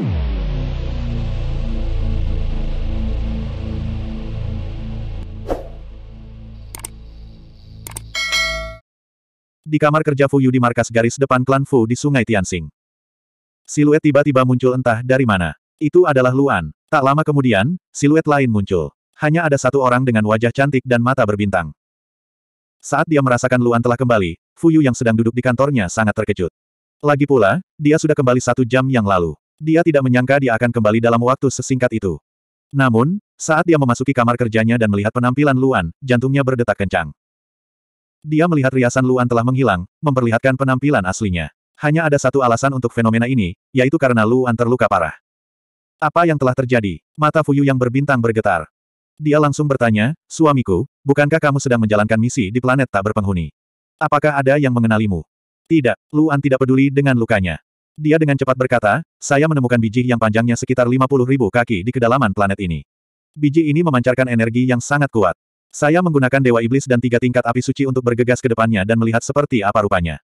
Di kamar kerja Fu Yu di markas garis depan klan Fu di Sungai Tianxing. Siluet tiba-tiba muncul entah dari mana. Itu adalah Luan. Tak lama kemudian, siluet lain muncul. Hanya ada satu orang dengan wajah cantik dan mata berbintang. Saat dia merasakan Luan telah kembali, Fu Yu yang sedang duduk di kantornya sangat terkejut. Lagi pula, dia sudah kembali satu jam yang lalu. Dia tidak menyangka dia akan kembali dalam waktu sesingkat itu. Namun, saat dia memasuki kamar kerjanya dan melihat penampilan Luan, jantungnya berdetak kencang. Dia melihat riasan Luan telah menghilang, memperlihatkan penampilan aslinya. Hanya ada satu alasan untuk fenomena ini, yaitu karena Luan terluka parah. Apa yang telah terjadi? Mata Fuyu yang berbintang bergetar. Dia langsung bertanya, suamiku, bukankah kamu sedang menjalankan misi di planet tak berpenghuni? Apakah ada yang mengenalimu? Tidak, Luan tidak peduli dengan lukanya. Dia dengan cepat berkata, saya menemukan biji yang panjangnya sekitar 50 ribu kaki di kedalaman planet ini. Biji ini memancarkan energi yang sangat kuat. Saya menggunakan Dewa Iblis dan tiga tingkat api suci untuk bergegas ke depannya dan melihat seperti apa rupanya.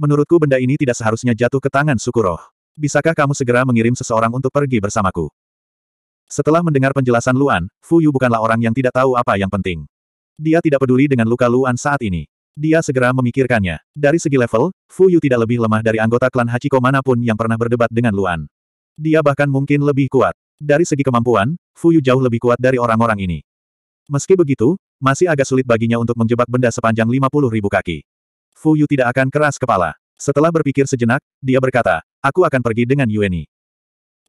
Menurutku benda ini tidak seharusnya jatuh ke tangan suku roh. Bisakah kamu segera mengirim seseorang untuk pergi bersamaku? Setelah mendengar penjelasan Luan, Fu Yu bukanlah orang yang tidak tahu apa yang penting. Dia tidak peduli dengan luka Luan saat ini. Dia segera memikirkannya. Dari segi level, Fu Yu tidak lebih lemah dari anggota klan Hachiko manapun yang pernah berdebat dengan Luan. Dia bahkan mungkin lebih kuat. Dari segi kemampuan, Fu Yu jauh lebih kuat dari orang-orang ini. Meski begitu, masih agak sulit baginya untuk menjebak benda sepanjang 50 ribu kaki. Fu Yu tidak akan keras kepala. Setelah berpikir sejenak, dia berkata, aku akan pergi dengan Yueni.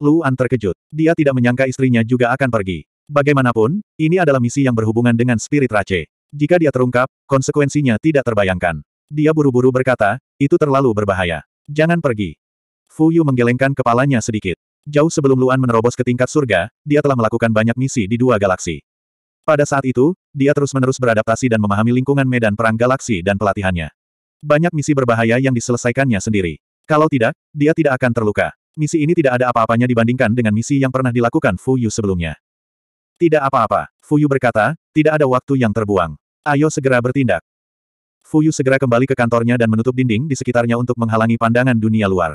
Luan terkejut. Dia tidak menyangka istrinya juga akan pergi. Bagaimanapun, ini adalah misi yang berhubungan dengan spirit race. Jika dia terungkap, konsekuensinya tidak terbayangkan. Dia buru-buru berkata, itu terlalu berbahaya. Jangan pergi. Fu Yu menggelengkan kepalanya sedikit. Jauh sebelum Luan menerobos ke tingkat surga, dia telah melakukan banyak misi di dua galaksi. Pada saat itu, dia terus-menerus beradaptasi dan memahami lingkungan medan perang galaksi dan pelatihannya. Banyak misi berbahaya yang diselesaikannya sendiri. Kalau tidak, dia tidak akan terluka. Misi ini tidak ada apa-apanya dibandingkan dengan misi yang pernah dilakukan Fu Yu sebelumnya. Tidak apa-apa, Fu Yu berkata, tidak ada waktu yang terbuang. Ayo segera bertindak. Fuyu segera kembali ke kantornya dan menutup dinding di sekitarnya untuk menghalangi pandangan dunia luar.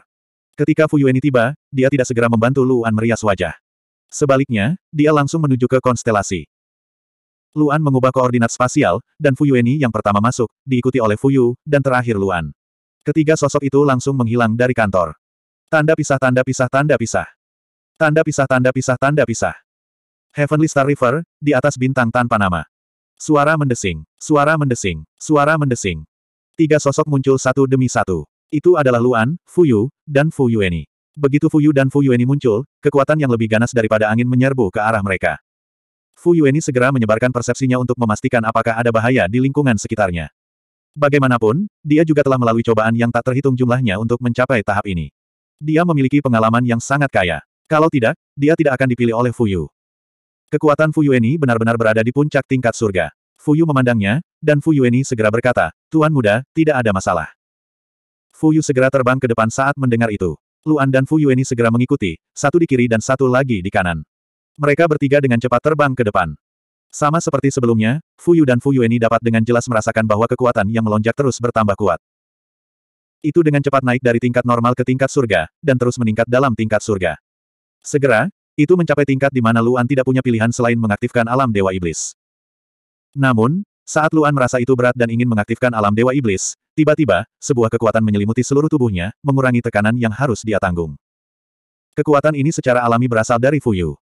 Ketika Fuyu ini tiba, dia tidak segera membantu Luan merias wajah. Sebaliknya, dia langsung menuju ke konstelasi. Luan mengubah koordinat spasial, dan Fuyu ini yang pertama masuk, diikuti oleh Fuyu, dan terakhir Luan. Ketiga sosok itu langsung menghilang dari kantor. Tanda pisah tanda pisah tanda pisah. Tanda pisah tanda pisah tanda pisah. Heavenly Star River, di atas bintang tanpa nama. Suara mendesing, suara mendesing, suara mendesing. Tiga sosok muncul satu demi satu. Itu adalah Luan, Fuyu, dan Fuyueni. Begitu Fuyu dan Fuyueni muncul, kekuatan yang lebih ganas daripada angin menyerbu ke arah mereka. Fuyueni segera menyebarkan persepsinya untuk memastikan apakah ada bahaya di lingkungan sekitarnya. Bagaimanapun, dia juga telah melalui cobaan yang tak terhitung jumlahnya untuk mencapai tahap ini. Dia memiliki pengalaman yang sangat kaya. Kalau tidak, dia tidak akan dipilih oleh Fuyu. Kekuatan Fu Fuyueni benar-benar berada di puncak tingkat surga. Fu Fuyu memandangnya, dan Fu Fuyueni segera berkata, Tuan muda, tidak ada masalah. Fu Fuyu segera terbang ke depan saat mendengar itu. Luan dan Fu Fuyueni segera mengikuti, satu di kiri dan satu lagi di kanan. Mereka bertiga dengan cepat terbang ke depan. Sama seperti sebelumnya, Fu Fuyu dan Fu Fuyueni dapat dengan jelas merasakan bahwa kekuatan yang melonjak terus bertambah kuat. Itu dengan cepat naik dari tingkat normal ke tingkat surga, dan terus meningkat dalam tingkat surga. Segera, itu mencapai tingkat di mana Luan tidak punya pilihan selain mengaktifkan alam Dewa Iblis. Namun, saat Luan merasa itu berat dan ingin mengaktifkan alam Dewa Iblis, tiba-tiba, sebuah kekuatan menyelimuti seluruh tubuhnya, mengurangi tekanan yang harus dia tanggung. Kekuatan ini secara alami berasal dari Fuyu.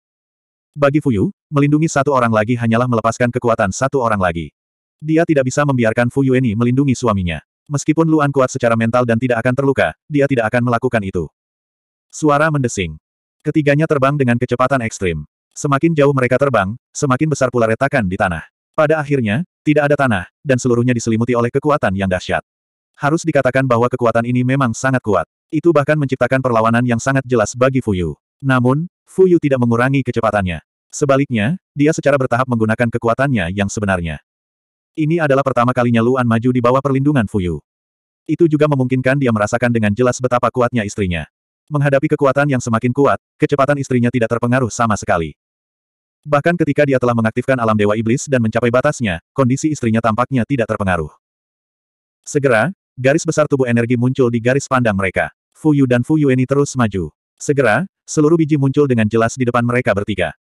Bagi Fuyu, melindungi satu orang lagi hanyalah melepaskan kekuatan satu orang lagi. Dia tidak bisa membiarkan Fuyu ini melindungi suaminya. Meskipun Luan kuat secara mental dan tidak akan terluka, dia tidak akan melakukan itu. Suara mendesing. Ketiganya terbang dengan kecepatan ekstrim. Semakin jauh mereka terbang, semakin besar pula retakan di tanah. Pada akhirnya, tidak ada tanah, dan seluruhnya diselimuti oleh kekuatan yang dahsyat. Harus dikatakan bahwa kekuatan ini memang sangat kuat. Itu bahkan menciptakan perlawanan yang sangat jelas bagi Fuyu. Namun, Fuyu tidak mengurangi kecepatannya. Sebaliknya, dia secara bertahap menggunakan kekuatannya yang sebenarnya. Ini adalah pertama kalinya Luan maju di bawah perlindungan Fuyu. Itu juga memungkinkan dia merasakan dengan jelas betapa kuatnya istrinya. Menghadapi kekuatan yang semakin kuat, kecepatan istrinya tidak terpengaruh sama sekali. Bahkan ketika dia telah mengaktifkan alam dewa iblis dan mencapai batasnya, kondisi istrinya tampaknya tidak terpengaruh. Segera, garis besar tubuh energi muncul di garis pandang mereka. Fu Yu dan Fu ini terus maju. Segera, seluruh biji muncul dengan jelas di depan mereka bertiga.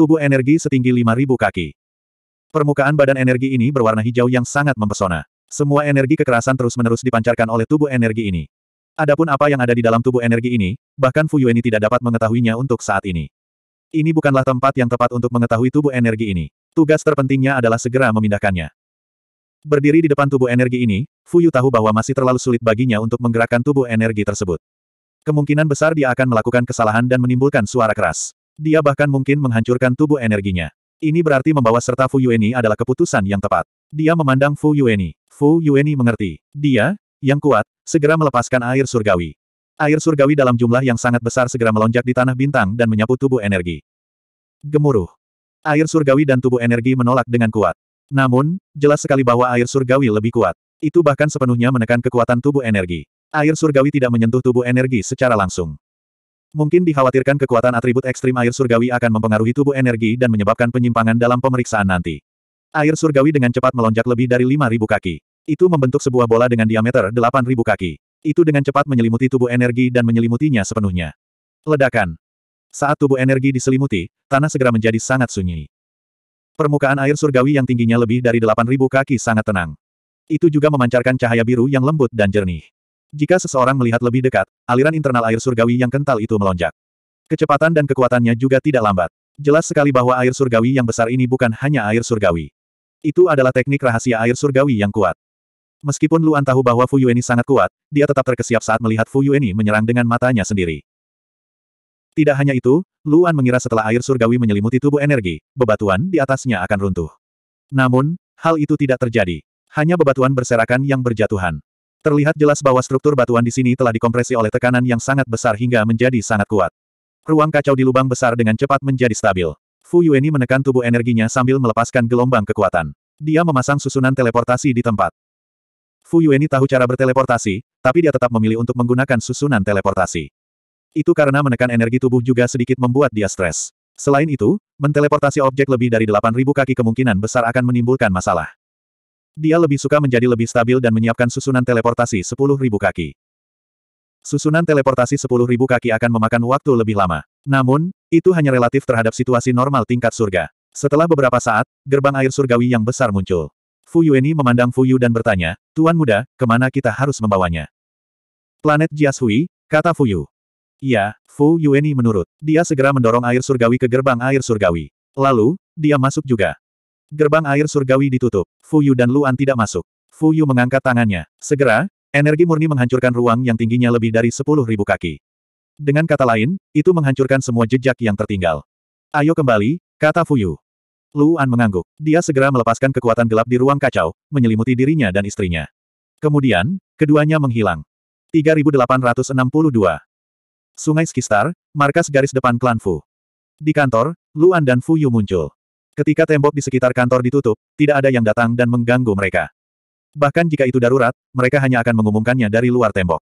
Tubuh energi setinggi 5.000 kaki. Permukaan badan energi ini berwarna hijau yang sangat mempesona. Semua energi kekerasan terus-menerus dipancarkan oleh tubuh energi ini. Adapun apa yang ada di dalam tubuh energi ini, bahkan Fu Yueni tidak dapat mengetahuinya untuk saat ini. Ini bukanlah tempat yang tepat untuk mengetahui tubuh energi ini. Tugas terpentingnya adalah segera memindahkannya. Berdiri di depan tubuh energi ini, Fu Fuyu tahu bahwa masih terlalu sulit baginya untuk menggerakkan tubuh energi tersebut. Kemungkinan besar dia akan melakukan kesalahan dan menimbulkan suara keras. Dia bahkan mungkin menghancurkan tubuh energinya. Ini berarti membawa serta Fu Yueni adalah keputusan yang tepat. Dia memandang Fu Yueni. Fu Yueni mengerti. Dia, yang kuat, segera melepaskan air surgawi. Air surgawi dalam jumlah yang sangat besar segera melonjak di tanah bintang dan menyapu tubuh energi. Gemuruh. Air surgawi dan tubuh energi menolak dengan kuat. Namun, jelas sekali bahwa air surgawi lebih kuat. Itu bahkan sepenuhnya menekan kekuatan tubuh energi. Air surgawi tidak menyentuh tubuh energi secara langsung. Mungkin dikhawatirkan kekuatan atribut ekstrim air surgawi akan mempengaruhi tubuh energi dan menyebabkan penyimpangan dalam pemeriksaan nanti. Air surgawi dengan cepat melonjak lebih dari 5.000 kaki. Itu membentuk sebuah bola dengan diameter 8.000 kaki. Itu dengan cepat menyelimuti tubuh energi dan menyelimutinya sepenuhnya. Ledakan. Saat tubuh energi diselimuti, tanah segera menjadi sangat sunyi. Permukaan air surgawi yang tingginya lebih dari 8.000 kaki sangat tenang. Itu juga memancarkan cahaya biru yang lembut dan jernih. Jika seseorang melihat lebih dekat, aliran internal air surgawi yang kental itu melonjak. Kecepatan dan kekuatannya juga tidak lambat. Jelas sekali bahwa air surgawi yang besar ini bukan hanya air surgawi. Itu adalah teknik rahasia air surgawi yang kuat. Meskipun Luan tahu bahwa Fu Yueni sangat kuat, dia tetap terkesiap saat melihat Fu Yueni menyerang dengan matanya sendiri. Tidak hanya itu, Luan mengira setelah air surgawi menyelimuti tubuh energi, bebatuan di atasnya akan runtuh. Namun, hal itu tidak terjadi. Hanya bebatuan berserakan yang berjatuhan. Terlihat jelas bahwa struktur batuan di sini telah dikompresi oleh tekanan yang sangat besar hingga menjadi sangat kuat. Ruang kacau di lubang besar dengan cepat menjadi stabil. Fu Yueni menekan tubuh energinya sambil melepaskan gelombang kekuatan. Dia memasang susunan teleportasi di tempat. Fu Yueni tahu cara berteleportasi, tapi dia tetap memilih untuk menggunakan susunan teleportasi. Itu karena menekan energi tubuh juga sedikit membuat dia stres. Selain itu, menteleportasi objek lebih dari 8.000 kaki kemungkinan besar akan menimbulkan masalah. Dia lebih suka menjadi lebih stabil dan menyiapkan susunan teleportasi 10.000 kaki. Susunan teleportasi 10.000 kaki akan memakan waktu lebih lama. Namun, itu hanya relatif terhadap situasi normal tingkat surga. Setelah beberapa saat, gerbang air surgawi yang besar muncul. Fu Yueni memandang Fu Yu dan bertanya, Tuan muda, kemana kita harus membawanya? Planet Jiashui, kata Fu Yu. Ya, Fu Yueni menurut. Dia segera mendorong air surgawi ke gerbang air surgawi. Lalu, dia masuk juga. Gerbang air surgawi ditutup. Fu Yu dan Luan tidak masuk. Fu Yu mengangkat tangannya. Segera, energi murni menghancurkan ruang yang tingginya lebih dari 10.000 kaki. Dengan kata lain, itu menghancurkan semua jejak yang tertinggal. Ayo kembali, kata Fu Yu. Luan mengangguk. Dia segera melepaskan kekuatan gelap di ruang kacau, menyelimuti dirinya dan istrinya. Kemudian, keduanya menghilang. 3862. Sungai Skistar, markas garis depan klan Fu. Di kantor, Luan dan Fu Yu muncul. Ketika tembok di sekitar kantor ditutup, tidak ada yang datang dan mengganggu mereka. Bahkan jika itu darurat, mereka hanya akan mengumumkannya dari luar tembok.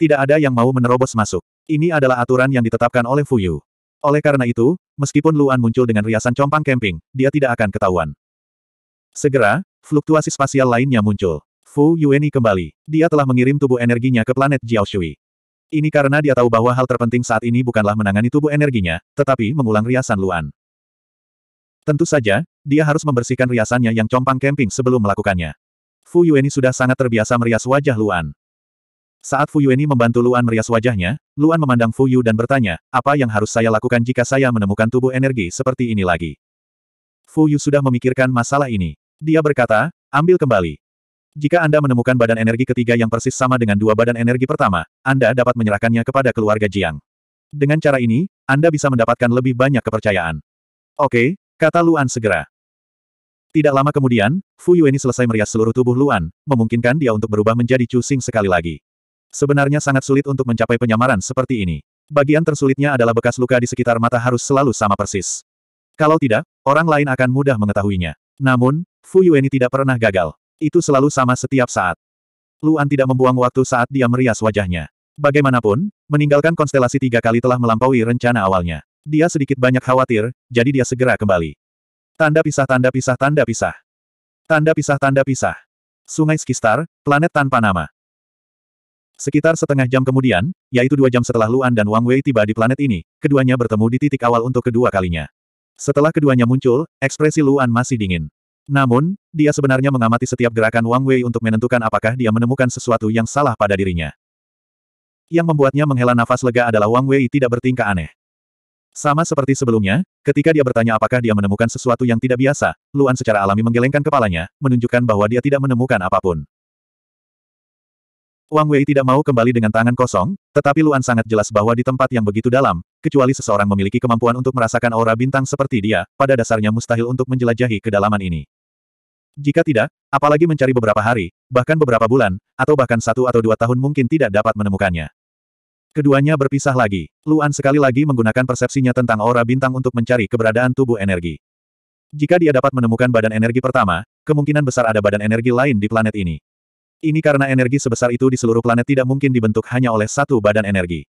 Tidak ada yang mau menerobos masuk. Ini adalah aturan yang ditetapkan oleh Fuyu. Oleh karena itu, meskipun Luan muncul dengan riasan compang camping, dia tidak akan ketahuan. Segera, fluktuasi spasial lainnya muncul. Fu Yueni kembali. Dia telah mengirim tubuh energinya ke planet Jiaoshui. Ini karena dia tahu bahwa hal terpenting saat ini bukanlah menangani tubuh energinya, tetapi mengulang riasan Luan. Tentu saja, dia harus membersihkan riasannya yang compang camping sebelum melakukannya. Fu Yueni sudah sangat terbiasa merias wajah Luan. Saat Fu Yueni membantu Luan merias wajahnya, Luan memandang Fu Yu dan bertanya, apa yang harus saya lakukan jika saya menemukan tubuh energi seperti ini lagi? Fu Yu sudah memikirkan masalah ini. Dia berkata, ambil kembali. Jika Anda menemukan badan energi ketiga yang persis sama dengan dua badan energi pertama, Anda dapat menyerahkannya kepada keluarga Jiang. Dengan cara ini, Anda bisa mendapatkan lebih banyak kepercayaan. Oke, kata Luan segera. Tidak lama kemudian, Fu Yueni selesai merias seluruh tubuh Luan, memungkinkan dia untuk berubah menjadi cusing sekali lagi. Sebenarnya sangat sulit untuk mencapai penyamaran seperti ini. Bagian tersulitnya adalah bekas luka di sekitar mata harus selalu sama persis. Kalau tidak, orang lain akan mudah mengetahuinya. Namun, Fu Yueni tidak pernah gagal. Itu selalu sama setiap saat. Luan tidak membuang waktu saat dia merias wajahnya. Bagaimanapun, meninggalkan konstelasi tiga kali telah melampaui rencana awalnya. Dia sedikit banyak khawatir, jadi dia segera kembali. Tanda pisah tanda pisah tanda pisah. Tanda pisah tanda pisah. Sungai Skistar, planet tanpa nama. Sekitar setengah jam kemudian, yaitu dua jam setelah Luan dan Wang Wei tiba di planet ini, keduanya bertemu di titik awal untuk kedua kalinya. Setelah keduanya muncul, ekspresi Luan masih dingin. Namun, dia sebenarnya mengamati setiap gerakan Wang Wei untuk menentukan apakah dia menemukan sesuatu yang salah pada dirinya. Yang membuatnya menghela nafas lega adalah Wang Wei tidak bertingkah aneh. Sama seperti sebelumnya, ketika dia bertanya apakah dia menemukan sesuatu yang tidak biasa, Luan secara alami menggelengkan kepalanya, menunjukkan bahwa dia tidak menemukan apapun. Wang Wei tidak mau kembali dengan tangan kosong, tetapi Luan sangat jelas bahwa di tempat yang begitu dalam, kecuali seseorang memiliki kemampuan untuk merasakan aura bintang seperti dia, pada dasarnya mustahil untuk menjelajahi kedalaman ini. Jika tidak, apalagi mencari beberapa hari, bahkan beberapa bulan, atau bahkan satu atau dua tahun mungkin tidak dapat menemukannya. Keduanya berpisah lagi. Luan sekali lagi menggunakan persepsinya tentang aura bintang untuk mencari keberadaan tubuh energi. Jika dia dapat menemukan badan energi pertama, kemungkinan besar ada badan energi lain di planet ini. Ini karena energi sebesar itu di seluruh planet tidak mungkin dibentuk hanya oleh satu badan energi.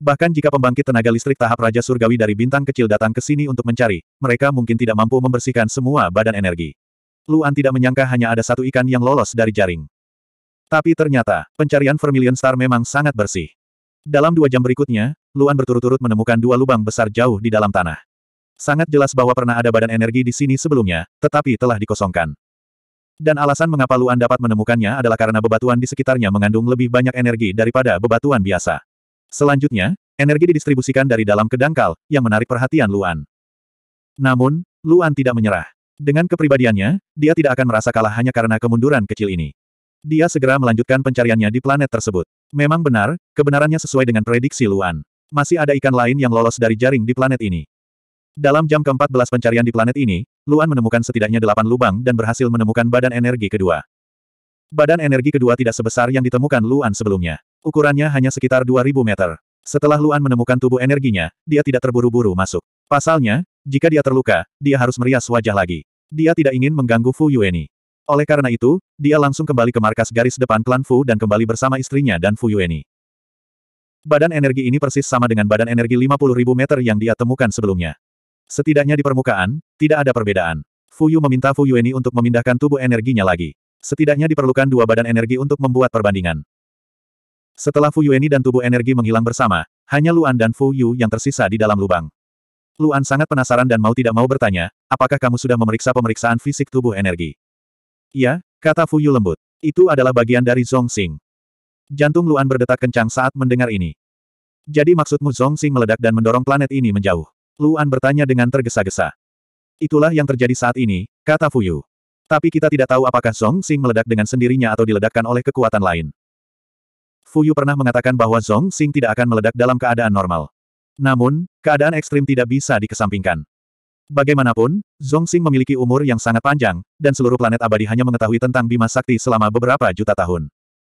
Bahkan jika pembangkit tenaga listrik tahap Raja Surgawi dari bintang kecil datang ke sini untuk mencari, mereka mungkin tidak mampu membersihkan semua badan energi. Luan tidak menyangka hanya ada satu ikan yang lolos dari jaring. Tapi ternyata, pencarian Vermilion Star memang sangat bersih. Dalam dua jam berikutnya, Luan berturut-turut menemukan dua lubang besar jauh di dalam tanah. Sangat jelas bahwa pernah ada badan energi di sini sebelumnya, tetapi telah dikosongkan. Dan alasan mengapa Luan dapat menemukannya adalah karena bebatuan di sekitarnya mengandung lebih banyak energi daripada bebatuan biasa. Selanjutnya, energi didistribusikan dari dalam ke dangkal, yang menarik perhatian Luan. Namun, Luan tidak menyerah. Dengan kepribadiannya, dia tidak akan merasa kalah hanya karena kemunduran kecil ini. Dia segera melanjutkan pencariannya di planet tersebut. Memang benar, kebenarannya sesuai dengan prediksi Luan. Masih ada ikan lain yang lolos dari jaring di planet ini. Dalam jam ke-14 pencarian di planet ini, Luan menemukan setidaknya delapan lubang dan berhasil menemukan badan energi kedua. Badan energi kedua tidak sebesar yang ditemukan Luan sebelumnya. Ukurannya hanya sekitar 2000 meter. Setelah Luan menemukan tubuh energinya, dia tidak terburu-buru masuk. Pasalnya, jika dia terluka, dia harus merias wajah lagi. Dia tidak ingin mengganggu Fu Yueni. Oleh karena itu, dia langsung kembali ke markas garis depan klan Fu dan kembali bersama istrinya dan Fu Yueni. Badan energi ini persis sama dengan badan energi 50.000 meter yang dia temukan sebelumnya. Setidaknya di permukaan, tidak ada perbedaan. Fuyu meminta ini untuk memindahkan tubuh energinya lagi. Setidaknya diperlukan dua badan energi untuk membuat perbandingan. Setelah Fu Yueni dan tubuh energi menghilang bersama, hanya Luan dan Fu Yu yang tersisa di dalam lubang. Luan sangat penasaran dan mau tidak mau bertanya, apakah kamu sudah memeriksa pemeriksaan fisik tubuh energi? Iya, kata Fu Yu lembut. Itu adalah bagian dari Xing. Jantung Luan berdetak kencang saat mendengar ini. Jadi maksudmu Xing meledak dan mendorong planet ini menjauh. Luan bertanya dengan tergesa-gesa. Itulah yang terjadi saat ini, kata Fuyu. Tapi kita tidak tahu apakah Zong Xing meledak dengan sendirinya atau diledakkan oleh kekuatan lain. Fuyu pernah mengatakan bahwa Zong Xing tidak akan meledak dalam keadaan normal. Namun, keadaan ekstrim tidak bisa dikesampingkan. Bagaimanapun, Zong Xing memiliki umur yang sangat panjang, dan seluruh planet abadi hanya mengetahui tentang Bima Sakti selama beberapa juta tahun.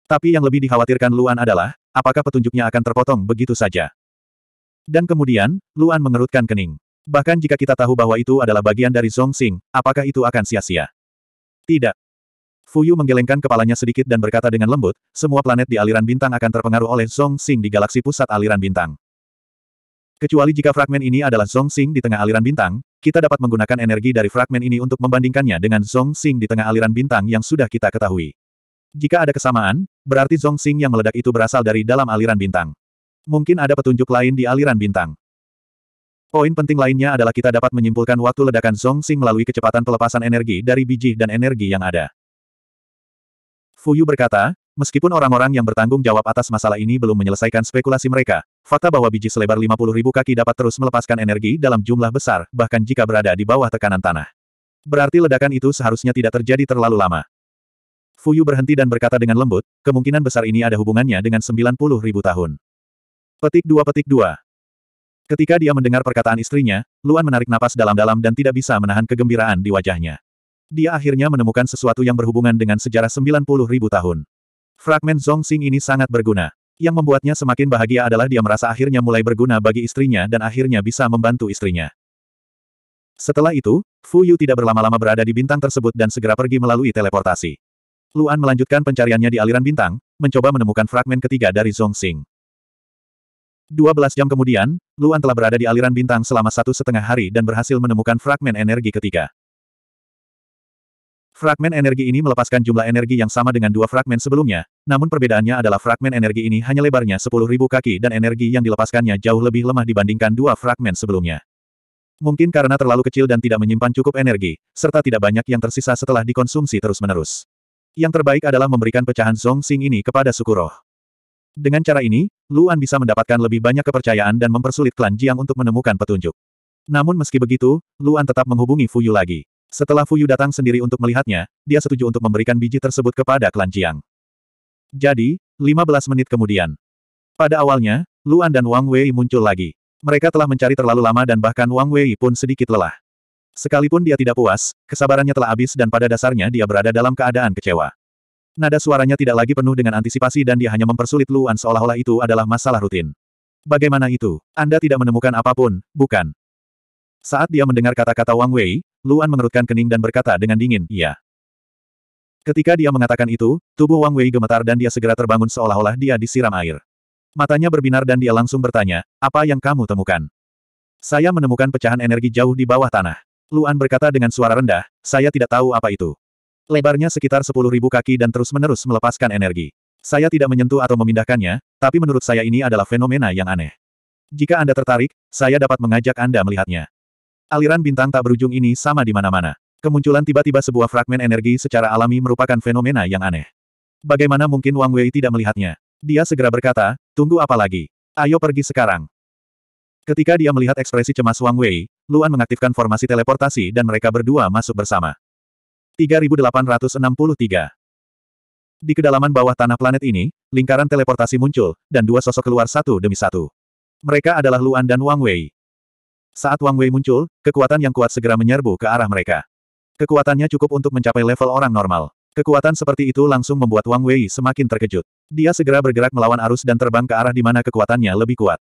Tapi yang lebih dikhawatirkan Luan adalah, apakah petunjuknya akan terpotong begitu saja. Dan kemudian, Luan mengerutkan kening. Bahkan jika kita tahu bahwa itu adalah bagian dari Zongxing, apakah itu akan sia-sia? Tidak. Fuyu menggelengkan kepalanya sedikit dan berkata dengan lembut, semua planet di aliran bintang akan terpengaruh oleh Zongxing di galaksi pusat aliran bintang. Kecuali jika fragmen ini adalah Zongxing di tengah aliran bintang, kita dapat menggunakan energi dari fragmen ini untuk membandingkannya dengan Zongxing di tengah aliran bintang yang sudah kita ketahui. Jika ada kesamaan, berarti Zongxing yang meledak itu berasal dari dalam aliran bintang. Mungkin ada petunjuk lain di aliran bintang. Poin penting lainnya adalah kita dapat menyimpulkan waktu ledakan Zongxing melalui kecepatan pelepasan energi dari biji dan energi yang ada. Fuyu berkata, meskipun orang-orang yang bertanggung jawab atas masalah ini belum menyelesaikan spekulasi mereka, fakta bahwa biji selebar 50 ribu kaki dapat terus melepaskan energi dalam jumlah besar, bahkan jika berada di bawah tekanan tanah. Berarti ledakan itu seharusnya tidak terjadi terlalu lama. Fuyu berhenti dan berkata dengan lembut, kemungkinan besar ini ada hubungannya dengan 90 ribu tahun. Petik 2 petik 2. Ketika dia mendengar perkataan istrinya, Luan menarik napas dalam-dalam dan tidak bisa menahan kegembiraan di wajahnya. Dia akhirnya menemukan sesuatu yang berhubungan dengan sejarah 90 ribu tahun. Fragmen Zongxing ini sangat berguna. Yang membuatnya semakin bahagia adalah dia merasa akhirnya mulai berguna bagi istrinya dan akhirnya bisa membantu istrinya. Setelah itu, Fu Yu tidak berlama-lama berada di bintang tersebut dan segera pergi melalui teleportasi. Luan melanjutkan pencariannya di aliran bintang, mencoba menemukan fragmen ketiga dari Zongxing. 12 jam kemudian, Luan telah berada di aliran bintang selama satu setengah hari dan berhasil menemukan fragmen energi ketiga. Fragmen energi ini melepaskan jumlah energi yang sama dengan dua fragmen sebelumnya, namun perbedaannya adalah fragmen energi ini hanya lebarnya 10.000 kaki dan energi yang dilepaskannya jauh lebih lemah dibandingkan dua fragmen sebelumnya. Mungkin karena terlalu kecil dan tidak menyimpan cukup energi, serta tidak banyak yang tersisa setelah dikonsumsi terus-menerus. Yang terbaik adalah memberikan pecahan Zong Xing ini kepada suku roh. Dengan cara ini, Luan bisa mendapatkan lebih banyak kepercayaan dan mempersulit klan Jiang untuk menemukan petunjuk. Namun meski begitu, Luan tetap menghubungi Fuyu lagi. Setelah Fuyu datang sendiri untuk melihatnya, dia setuju untuk memberikan biji tersebut kepada klan Jiang. Jadi, 15 menit kemudian. Pada awalnya, Luan dan Wang Wei muncul lagi. Mereka telah mencari terlalu lama dan bahkan Wang Wei pun sedikit lelah. Sekalipun dia tidak puas, kesabarannya telah habis dan pada dasarnya dia berada dalam keadaan kecewa. Nada suaranya tidak lagi penuh dengan antisipasi dan dia hanya mempersulit Luan seolah-olah itu adalah masalah rutin. Bagaimana itu? Anda tidak menemukan apapun, bukan? Saat dia mendengar kata-kata Wang Wei, Luan mengerutkan kening dan berkata dengan dingin, iya. Ketika dia mengatakan itu, tubuh Wang Wei gemetar dan dia segera terbangun seolah-olah dia disiram air. Matanya berbinar dan dia langsung bertanya, apa yang kamu temukan? Saya menemukan pecahan energi jauh di bawah tanah. Luan berkata dengan suara rendah, saya tidak tahu apa itu. Lebarnya sekitar 10.000 kaki dan terus-menerus melepaskan energi. Saya tidak menyentuh atau memindahkannya, tapi menurut saya ini adalah fenomena yang aneh. Jika Anda tertarik, saya dapat mengajak Anda melihatnya. Aliran bintang tak berujung ini sama di mana-mana. Kemunculan tiba-tiba sebuah fragmen energi secara alami merupakan fenomena yang aneh. Bagaimana mungkin Wang Wei tidak melihatnya? Dia segera berkata, tunggu apa lagi? Ayo pergi sekarang. Ketika dia melihat ekspresi cemas Wang Wei, Luan mengaktifkan formasi teleportasi dan mereka berdua masuk bersama. 3863. Di kedalaman bawah tanah planet ini, lingkaran teleportasi muncul, dan dua sosok keluar satu demi satu. Mereka adalah Luan dan Wang Wei. Saat Wang Wei muncul, kekuatan yang kuat segera menyerbu ke arah mereka. Kekuatannya cukup untuk mencapai level orang normal. Kekuatan seperti itu langsung membuat Wang Wei semakin terkejut. Dia segera bergerak melawan arus dan terbang ke arah di mana kekuatannya lebih kuat.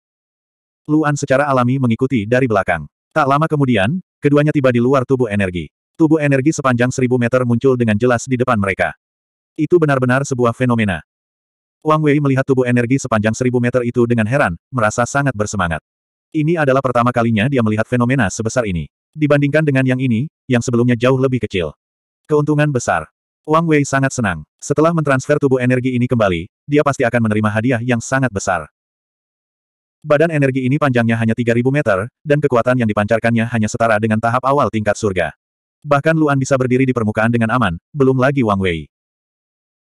Luan secara alami mengikuti dari belakang. Tak lama kemudian, keduanya tiba di luar tubuh energi. Tubuh energi sepanjang seribu meter muncul dengan jelas di depan mereka. Itu benar-benar sebuah fenomena. Wang Wei melihat tubuh energi sepanjang seribu meter itu dengan heran, merasa sangat bersemangat. Ini adalah pertama kalinya dia melihat fenomena sebesar ini. Dibandingkan dengan yang ini, yang sebelumnya jauh lebih kecil. Keuntungan besar. Wang Wei sangat senang. Setelah mentransfer tubuh energi ini kembali, dia pasti akan menerima hadiah yang sangat besar. Badan energi ini panjangnya hanya 3000 meter, dan kekuatan yang dipancarkannya hanya setara dengan tahap awal tingkat surga. Bahkan Luan bisa berdiri di permukaan dengan aman, belum lagi Wang Wei.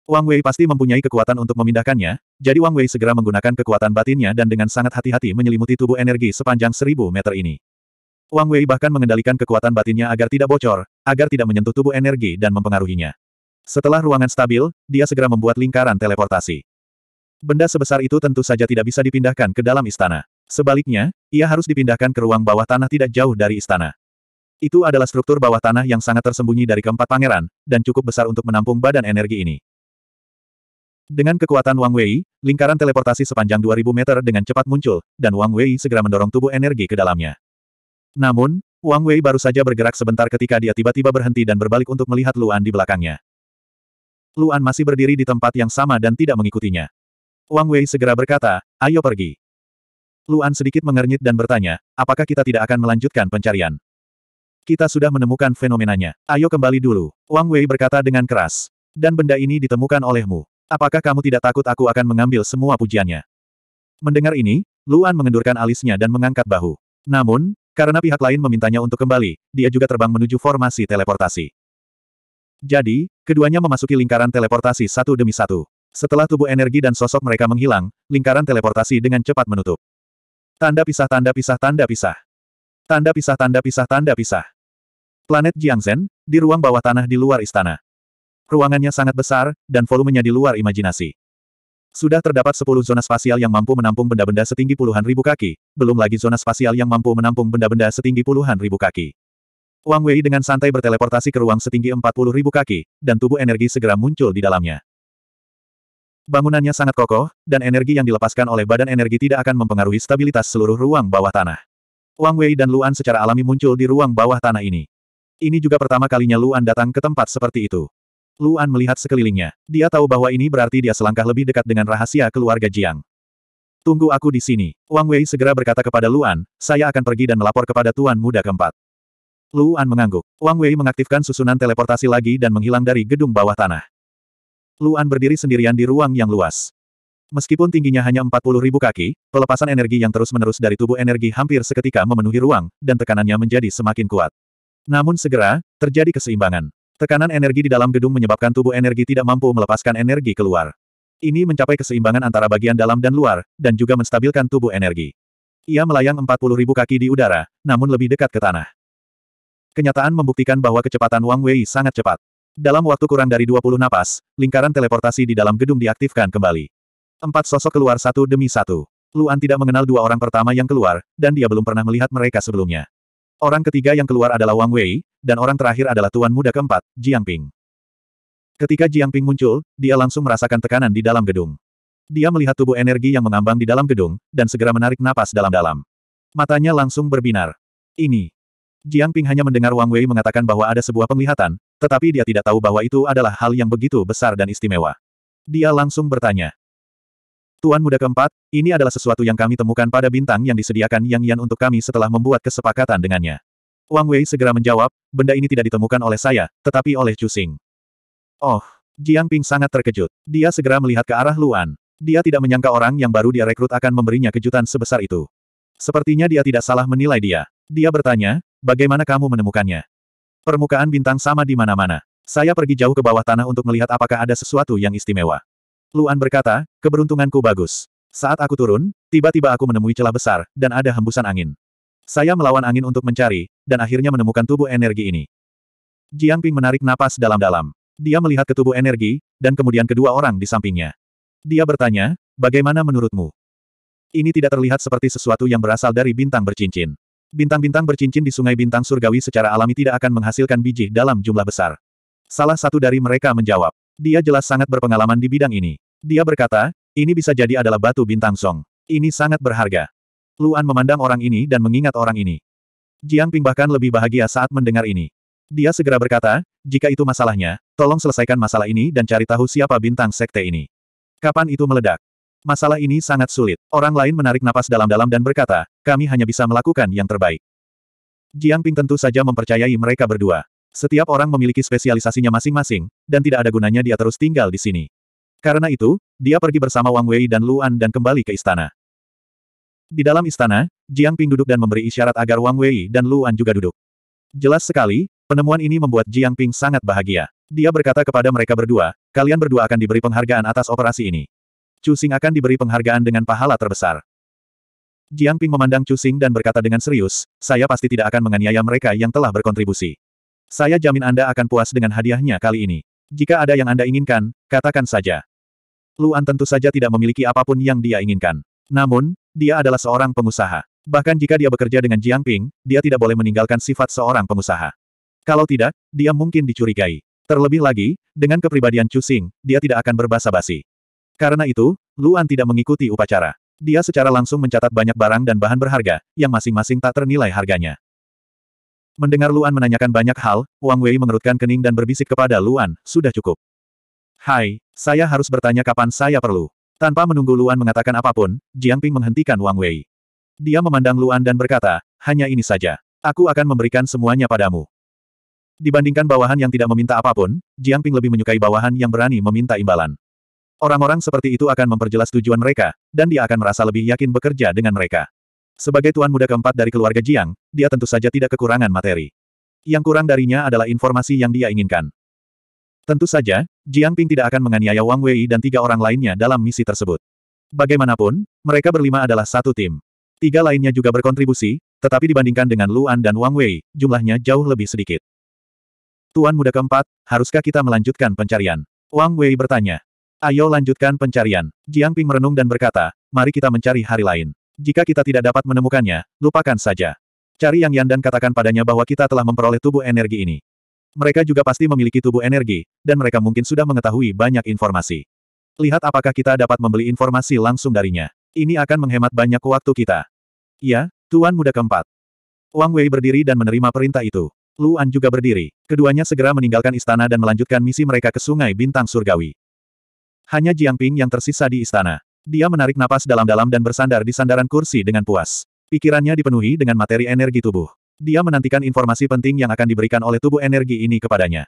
Wang Wei pasti mempunyai kekuatan untuk memindahkannya, jadi Wang Wei segera menggunakan kekuatan batinnya dan dengan sangat hati-hati menyelimuti tubuh energi sepanjang seribu meter ini. Wang Wei bahkan mengendalikan kekuatan batinnya agar tidak bocor, agar tidak menyentuh tubuh energi dan mempengaruhinya. Setelah ruangan stabil, dia segera membuat lingkaran teleportasi. Benda sebesar itu tentu saja tidak bisa dipindahkan ke dalam istana. Sebaliknya, ia harus dipindahkan ke ruang bawah tanah tidak jauh dari istana. Itu adalah struktur bawah tanah yang sangat tersembunyi dari keempat pangeran, dan cukup besar untuk menampung badan energi ini. Dengan kekuatan Wang Wei, lingkaran teleportasi sepanjang 2000 meter dengan cepat muncul, dan Wang Wei segera mendorong tubuh energi ke dalamnya. Namun, Wang Wei baru saja bergerak sebentar ketika dia tiba-tiba berhenti dan berbalik untuk melihat Luan di belakangnya. Luan masih berdiri di tempat yang sama dan tidak mengikutinya. Wang Wei segera berkata, ayo pergi. Luan sedikit mengernyit dan bertanya, apakah kita tidak akan melanjutkan pencarian? Kita sudah menemukan fenomenanya. Ayo kembali dulu. Wang Wei berkata dengan keras. Dan benda ini ditemukan olehmu. Apakah kamu tidak takut aku akan mengambil semua pujiannya? Mendengar ini, Luan mengendurkan alisnya dan mengangkat bahu. Namun, karena pihak lain memintanya untuk kembali, dia juga terbang menuju formasi teleportasi. Jadi, keduanya memasuki lingkaran teleportasi satu demi satu. Setelah tubuh energi dan sosok mereka menghilang, lingkaran teleportasi dengan cepat menutup. Tanda pisah tanda pisah tanda pisah. Tanda pisah tanda pisah tanda pisah. Planet Jiangzhen, di ruang bawah tanah di luar istana. Ruangannya sangat besar, dan volumenya di luar imajinasi. Sudah terdapat 10 zona spasial yang mampu menampung benda-benda setinggi puluhan ribu kaki, belum lagi zona spasial yang mampu menampung benda-benda setinggi puluhan ribu kaki. Wang Wei dengan santai berteleportasi ke ruang setinggi 40 ribu kaki, dan tubuh energi segera muncul di dalamnya. Bangunannya sangat kokoh, dan energi yang dilepaskan oleh badan energi tidak akan mempengaruhi stabilitas seluruh ruang bawah tanah. Wang Wei dan Luan secara alami muncul di ruang bawah tanah ini. Ini juga pertama kalinya Luan datang ke tempat seperti itu. Luan melihat sekelilingnya. Dia tahu bahwa ini berarti dia selangkah lebih dekat dengan rahasia keluarga Jiang. Tunggu aku di sini. Wang Wei segera berkata kepada Luan, saya akan pergi dan melapor kepada Tuan Muda keempat. Luan mengangguk. Wang Wei mengaktifkan susunan teleportasi lagi dan menghilang dari gedung bawah tanah. Luan berdiri sendirian di ruang yang luas. Meskipun tingginya hanya 40 ribu kaki, pelepasan energi yang terus-menerus dari tubuh energi hampir seketika memenuhi ruang, dan tekanannya menjadi semakin kuat. Namun segera, terjadi keseimbangan. Tekanan energi di dalam gedung menyebabkan tubuh energi tidak mampu melepaskan energi keluar. Ini mencapai keseimbangan antara bagian dalam dan luar, dan juga menstabilkan tubuh energi. Ia melayang ribu kaki di udara, namun lebih dekat ke tanah. Kenyataan membuktikan bahwa kecepatan Wang Wei sangat cepat. Dalam waktu kurang dari 20 napas, lingkaran teleportasi di dalam gedung diaktifkan kembali. Empat sosok keluar satu demi satu. Luan tidak mengenal dua orang pertama yang keluar, dan dia belum pernah melihat mereka sebelumnya. Orang ketiga yang keluar adalah Wang Wei, dan orang terakhir adalah tuan muda keempat, Jiang Ping. Ketika Jiang Ping muncul, dia langsung merasakan tekanan di dalam gedung. Dia melihat tubuh energi yang mengambang di dalam gedung, dan segera menarik napas dalam-dalam. Matanya langsung berbinar. Ini. Jiang Ping hanya mendengar Wang Wei mengatakan bahwa ada sebuah penglihatan, tetapi dia tidak tahu bahwa itu adalah hal yang begitu besar dan istimewa. Dia langsung bertanya, Tuan Muda keempat, ini adalah sesuatu yang kami temukan pada bintang yang disediakan Yang Yan untuk kami setelah membuat kesepakatan dengannya. Wang Wei segera menjawab, benda ini tidak ditemukan oleh saya, tetapi oleh Chu Xing. Oh, Jiang Ping sangat terkejut. Dia segera melihat ke arah Luan. Dia tidak menyangka orang yang baru dia rekrut akan memberinya kejutan sebesar itu. Sepertinya dia tidak salah menilai dia. Dia bertanya, bagaimana kamu menemukannya? Permukaan bintang sama di mana-mana. Saya pergi jauh ke bawah tanah untuk melihat apakah ada sesuatu yang istimewa. Luan berkata, keberuntunganku bagus. Saat aku turun, tiba-tiba aku menemui celah besar, dan ada hembusan angin. Saya melawan angin untuk mencari, dan akhirnya menemukan tubuh energi ini. Jiang Ping menarik napas dalam-dalam. Dia melihat ke tubuh energi, dan kemudian kedua orang di sampingnya. Dia bertanya, bagaimana menurutmu? Ini tidak terlihat seperti sesuatu yang berasal dari bintang bercincin. Bintang-bintang bercincin di sungai bintang surgawi secara alami tidak akan menghasilkan biji dalam jumlah besar. Salah satu dari mereka menjawab, dia jelas sangat berpengalaman di bidang ini. Dia berkata, ini bisa jadi adalah batu bintang Song. Ini sangat berharga. Luan memandang orang ini dan mengingat orang ini. Jiang Ping bahkan lebih bahagia saat mendengar ini. Dia segera berkata, jika itu masalahnya, tolong selesaikan masalah ini dan cari tahu siapa bintang sekte ini. Kapan itu meledak? Masalah ini sangat sulit. Orang lain menarik napas dalam-dalam dan berkata, kami hanya bisa melakukan yang terbaik. Jiang Ping tentu saja mempercayai mereka berdua. Setiap orang memiliki spesialisasinya masing-masing, dan tidak ada gunanya dia terus tinggal di sini. Karena itu, dia pergi bersama Wang Wei dan Luan dan kembali ke istana. Di dalam istana, Jiang Ping duduk dan memberi isyarat agar Wang Wei dan Luan juga duduk. Jelas sekali, penemuan ini membuat Jiang Ping sangat bahagia. Dia berkata kepada mereka berdua, kalian berdua akan diberi penghargaan atas operasi ini. Chu Xing akan diberi penghargaan dengan pahala terbesar. Jiang Ping memandang Chu Xing dan berkata dengan serius, saya pasti tidak akan menganiaya mereka yang telah berkontribusi. Saya jamin Anda akan puas dengan hadiahnya kali ini. Jika ada yang Anda inginkan, katakan saja. Luan tentu saja tidak memiliki apapun yang dia inginkan. Namun, dia adalah seorang pengusaha. Bahkan jika dia bekerja dengan Jiang Ping, dia tidak boleh meninggalkan sifat seorang pengusaha. Kalau tidak, dia mungkin dicurigai. Terlebih lagi, dengan kepribadian Chu Xing, dia tidak akan berbasa-basi. Karena itu, Luan tidak mengikuti upacara. Dia secara langsung mencatat banyak barang dan bahan berharga, yang masing-masing tak ternilai harganya. Mendengar Luan menanyakan banyak hal, Wang Wei mengerutkan kening dan berbisik kepada Luan, sudah cukup. Hai, saya harus bertanya kapan saya perlu. Tanpa menunggu Luan mengatakan apapun, Jiang Ping menghentikan Wang Wei. Dia memandang Luan dan berkata, hanya ini saja. Aku akan memberikan semuanya padamu. Dibandingkan bawahan yang tidak meminta apapun, Jiang Ping lebih menyukai bawahan yang berani meminta imbalan. Orang-orang seperti itu akan memperjelas tujuan mereka, dan dia akan merasa lebih yakin bekerja dengan mereka. Sebagai tuan muda keempat dari keluarga Jiang, dia tentu saja tidak kekurangan materi. Yang kurang darinya adalah informasi yang dia inginkan. Tentu saja, Jiang Ping tidak akan menganiaya Wang Wei dan tiga orang lainnya dalam misi tersebut. Bagaimanapun, mereka berlima adalah satu tim. Tiga lainnya juga berkontribusi, tetapi dibandingkan dengan Luan dan Wang Wei, jumlahnya jauh lebih sedikit. Tuan muda keempat, haruskah kita melanjutkan pencarian? Wang Wei bertanya. Ayo lanjutkan pencarian. Jiang Ping merenung dan berkata, mari kita mencari hari lain. Jika kita tidak dapat menemukannya, lupakan saja. Cari Yang Yan dan katakan padanya bahwa kita telah memperoleh tubuh energi ini. Mereka juga pasti memiliki tubuh energi, dan mereka mungkin sudah mengetahui banyak informasi. Lihat apakah kita dapat membeli informasi langsung darinya. Ini akan menghemat banyak waktu kita. Ya, Tuan Muda keempat. Wang Wei berdiri dan menerima perintah itu. Luan juga berdiri. Keduanya segera meninggalkan istana dan melanjutkan misi mereka ke Sungai Bintang Surgawi. Hanya Jiang Ping yang tersisa di istana. Dia menarik napas dalam-dalam dan bersandar di sandaran kursi dengan puas. Pikirannya dipenuhi dengan materi energi tubuh. Dia menantikan informasi penting yang akan diberikan oleh tubuh energi ini kepadanya.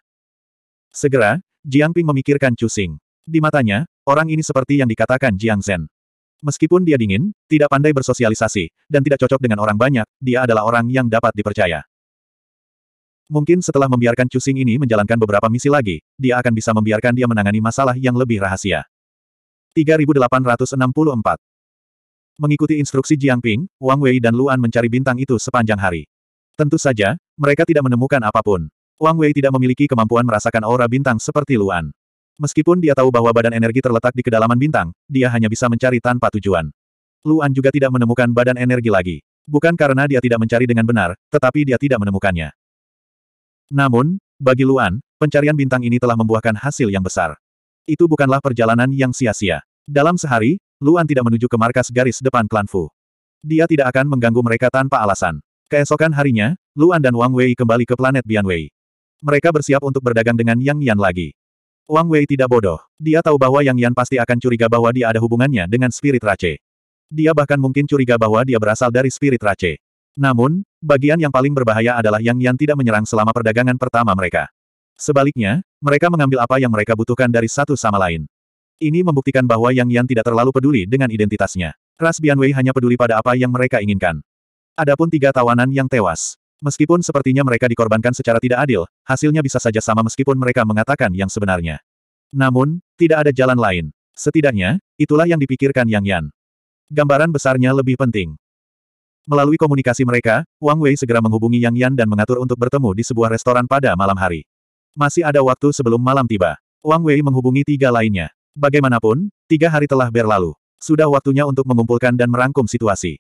Segera, Jiang Ping memikirkan Chu Xing. Di matanya, orang ini seperti yang dikatakan Jiang Zhen. Meskipun dia dingin, tidak pandai bersosialisasi, dan tidak cocok dengan orang banyak, dia adalah orang yang dapat dipercaya. Mungkin setelah membiarkan Chu Xing ini menjalankan beberapa misi lagi, dia akan bisa membiarkan dia menangani masalah yang lebih rahasia. 3864. Mengikuti instruksi Jiang Ping, Wang Wei dan Luan mencari bintang itu sepanjang hari. Tentu saja, mereka tidak menemukan apapun. Wang Wei tidak memiliki kemampuan merasakan aura bintang seperti Luan. Meskipun dia tahu bahwa badan energi terletak di kedalaman bintang, dia hanya bisa mencari tanpa tujuan. Luan juga tidak menemukan badan energi lagi. Bukan karena dia tidak mencari dengan benar, tetapi dia tidak menemukannya. Namun, bagi Luan, pencarian bintang ini telah membuahkan hasil yang besar. Itu bukanlah perjalanan yang sia-sia. Dalam sehari, Luan tidak menuju ke markas garis depan klan Fu. Dia tidak akan mengganggu mereka tanpa alasan. Keesokan harinya, Luan dan Wang Wei kembali ke planet Bianwei. Mereka bersiap untuk berdagang dengan Yang Yan lagi. Wang Wei tidak bodoh. Dia tahu bahwa Yang Yan pasti akan curiga bahwa dia ada hubungannya dengan spirit race. Dia bahkan mungkin curiga bahwa dia berasal dari spirit race. Namun, bagian yang paling berbahaya adalah Yang Yan tidak menyerang selama perdagangan pertama mereka. Sebaliknya, mereka mengambil apa yang mereka butuhkan dari satu sama lain. Ini membuktikan bahwa Yang Yan tidak terlalu peduli dengan identitasnya. Ras Bian Wei hanya peduli pada apa yang mereka inginkan. Adapun tiga tawanan yang tewas. Meskipun sepertinya mereka dikorbankan secara tidak adil, hasilnya bisa saja sama meskipun mereka mengatakan yang sebenarnya. Namun, tidak ada jalan lain. Setidaknya, itulah yang dipikirkan Yang Yan. Gambaran besarnya lebih penting. Melalui komunikasi mereka, Wang Wei segera menghubungi Yang Yan dan mengatur untuk bertemu di sebuah restoran pada malam hari. Masih ada waktu sebelum malam tiba. Wang Wei menghubungi tiga lainnya. Bagaimanapun, tiga hari telah berlalu. Sudah waktunya untuk mengumpulkan dan merangkum situasi.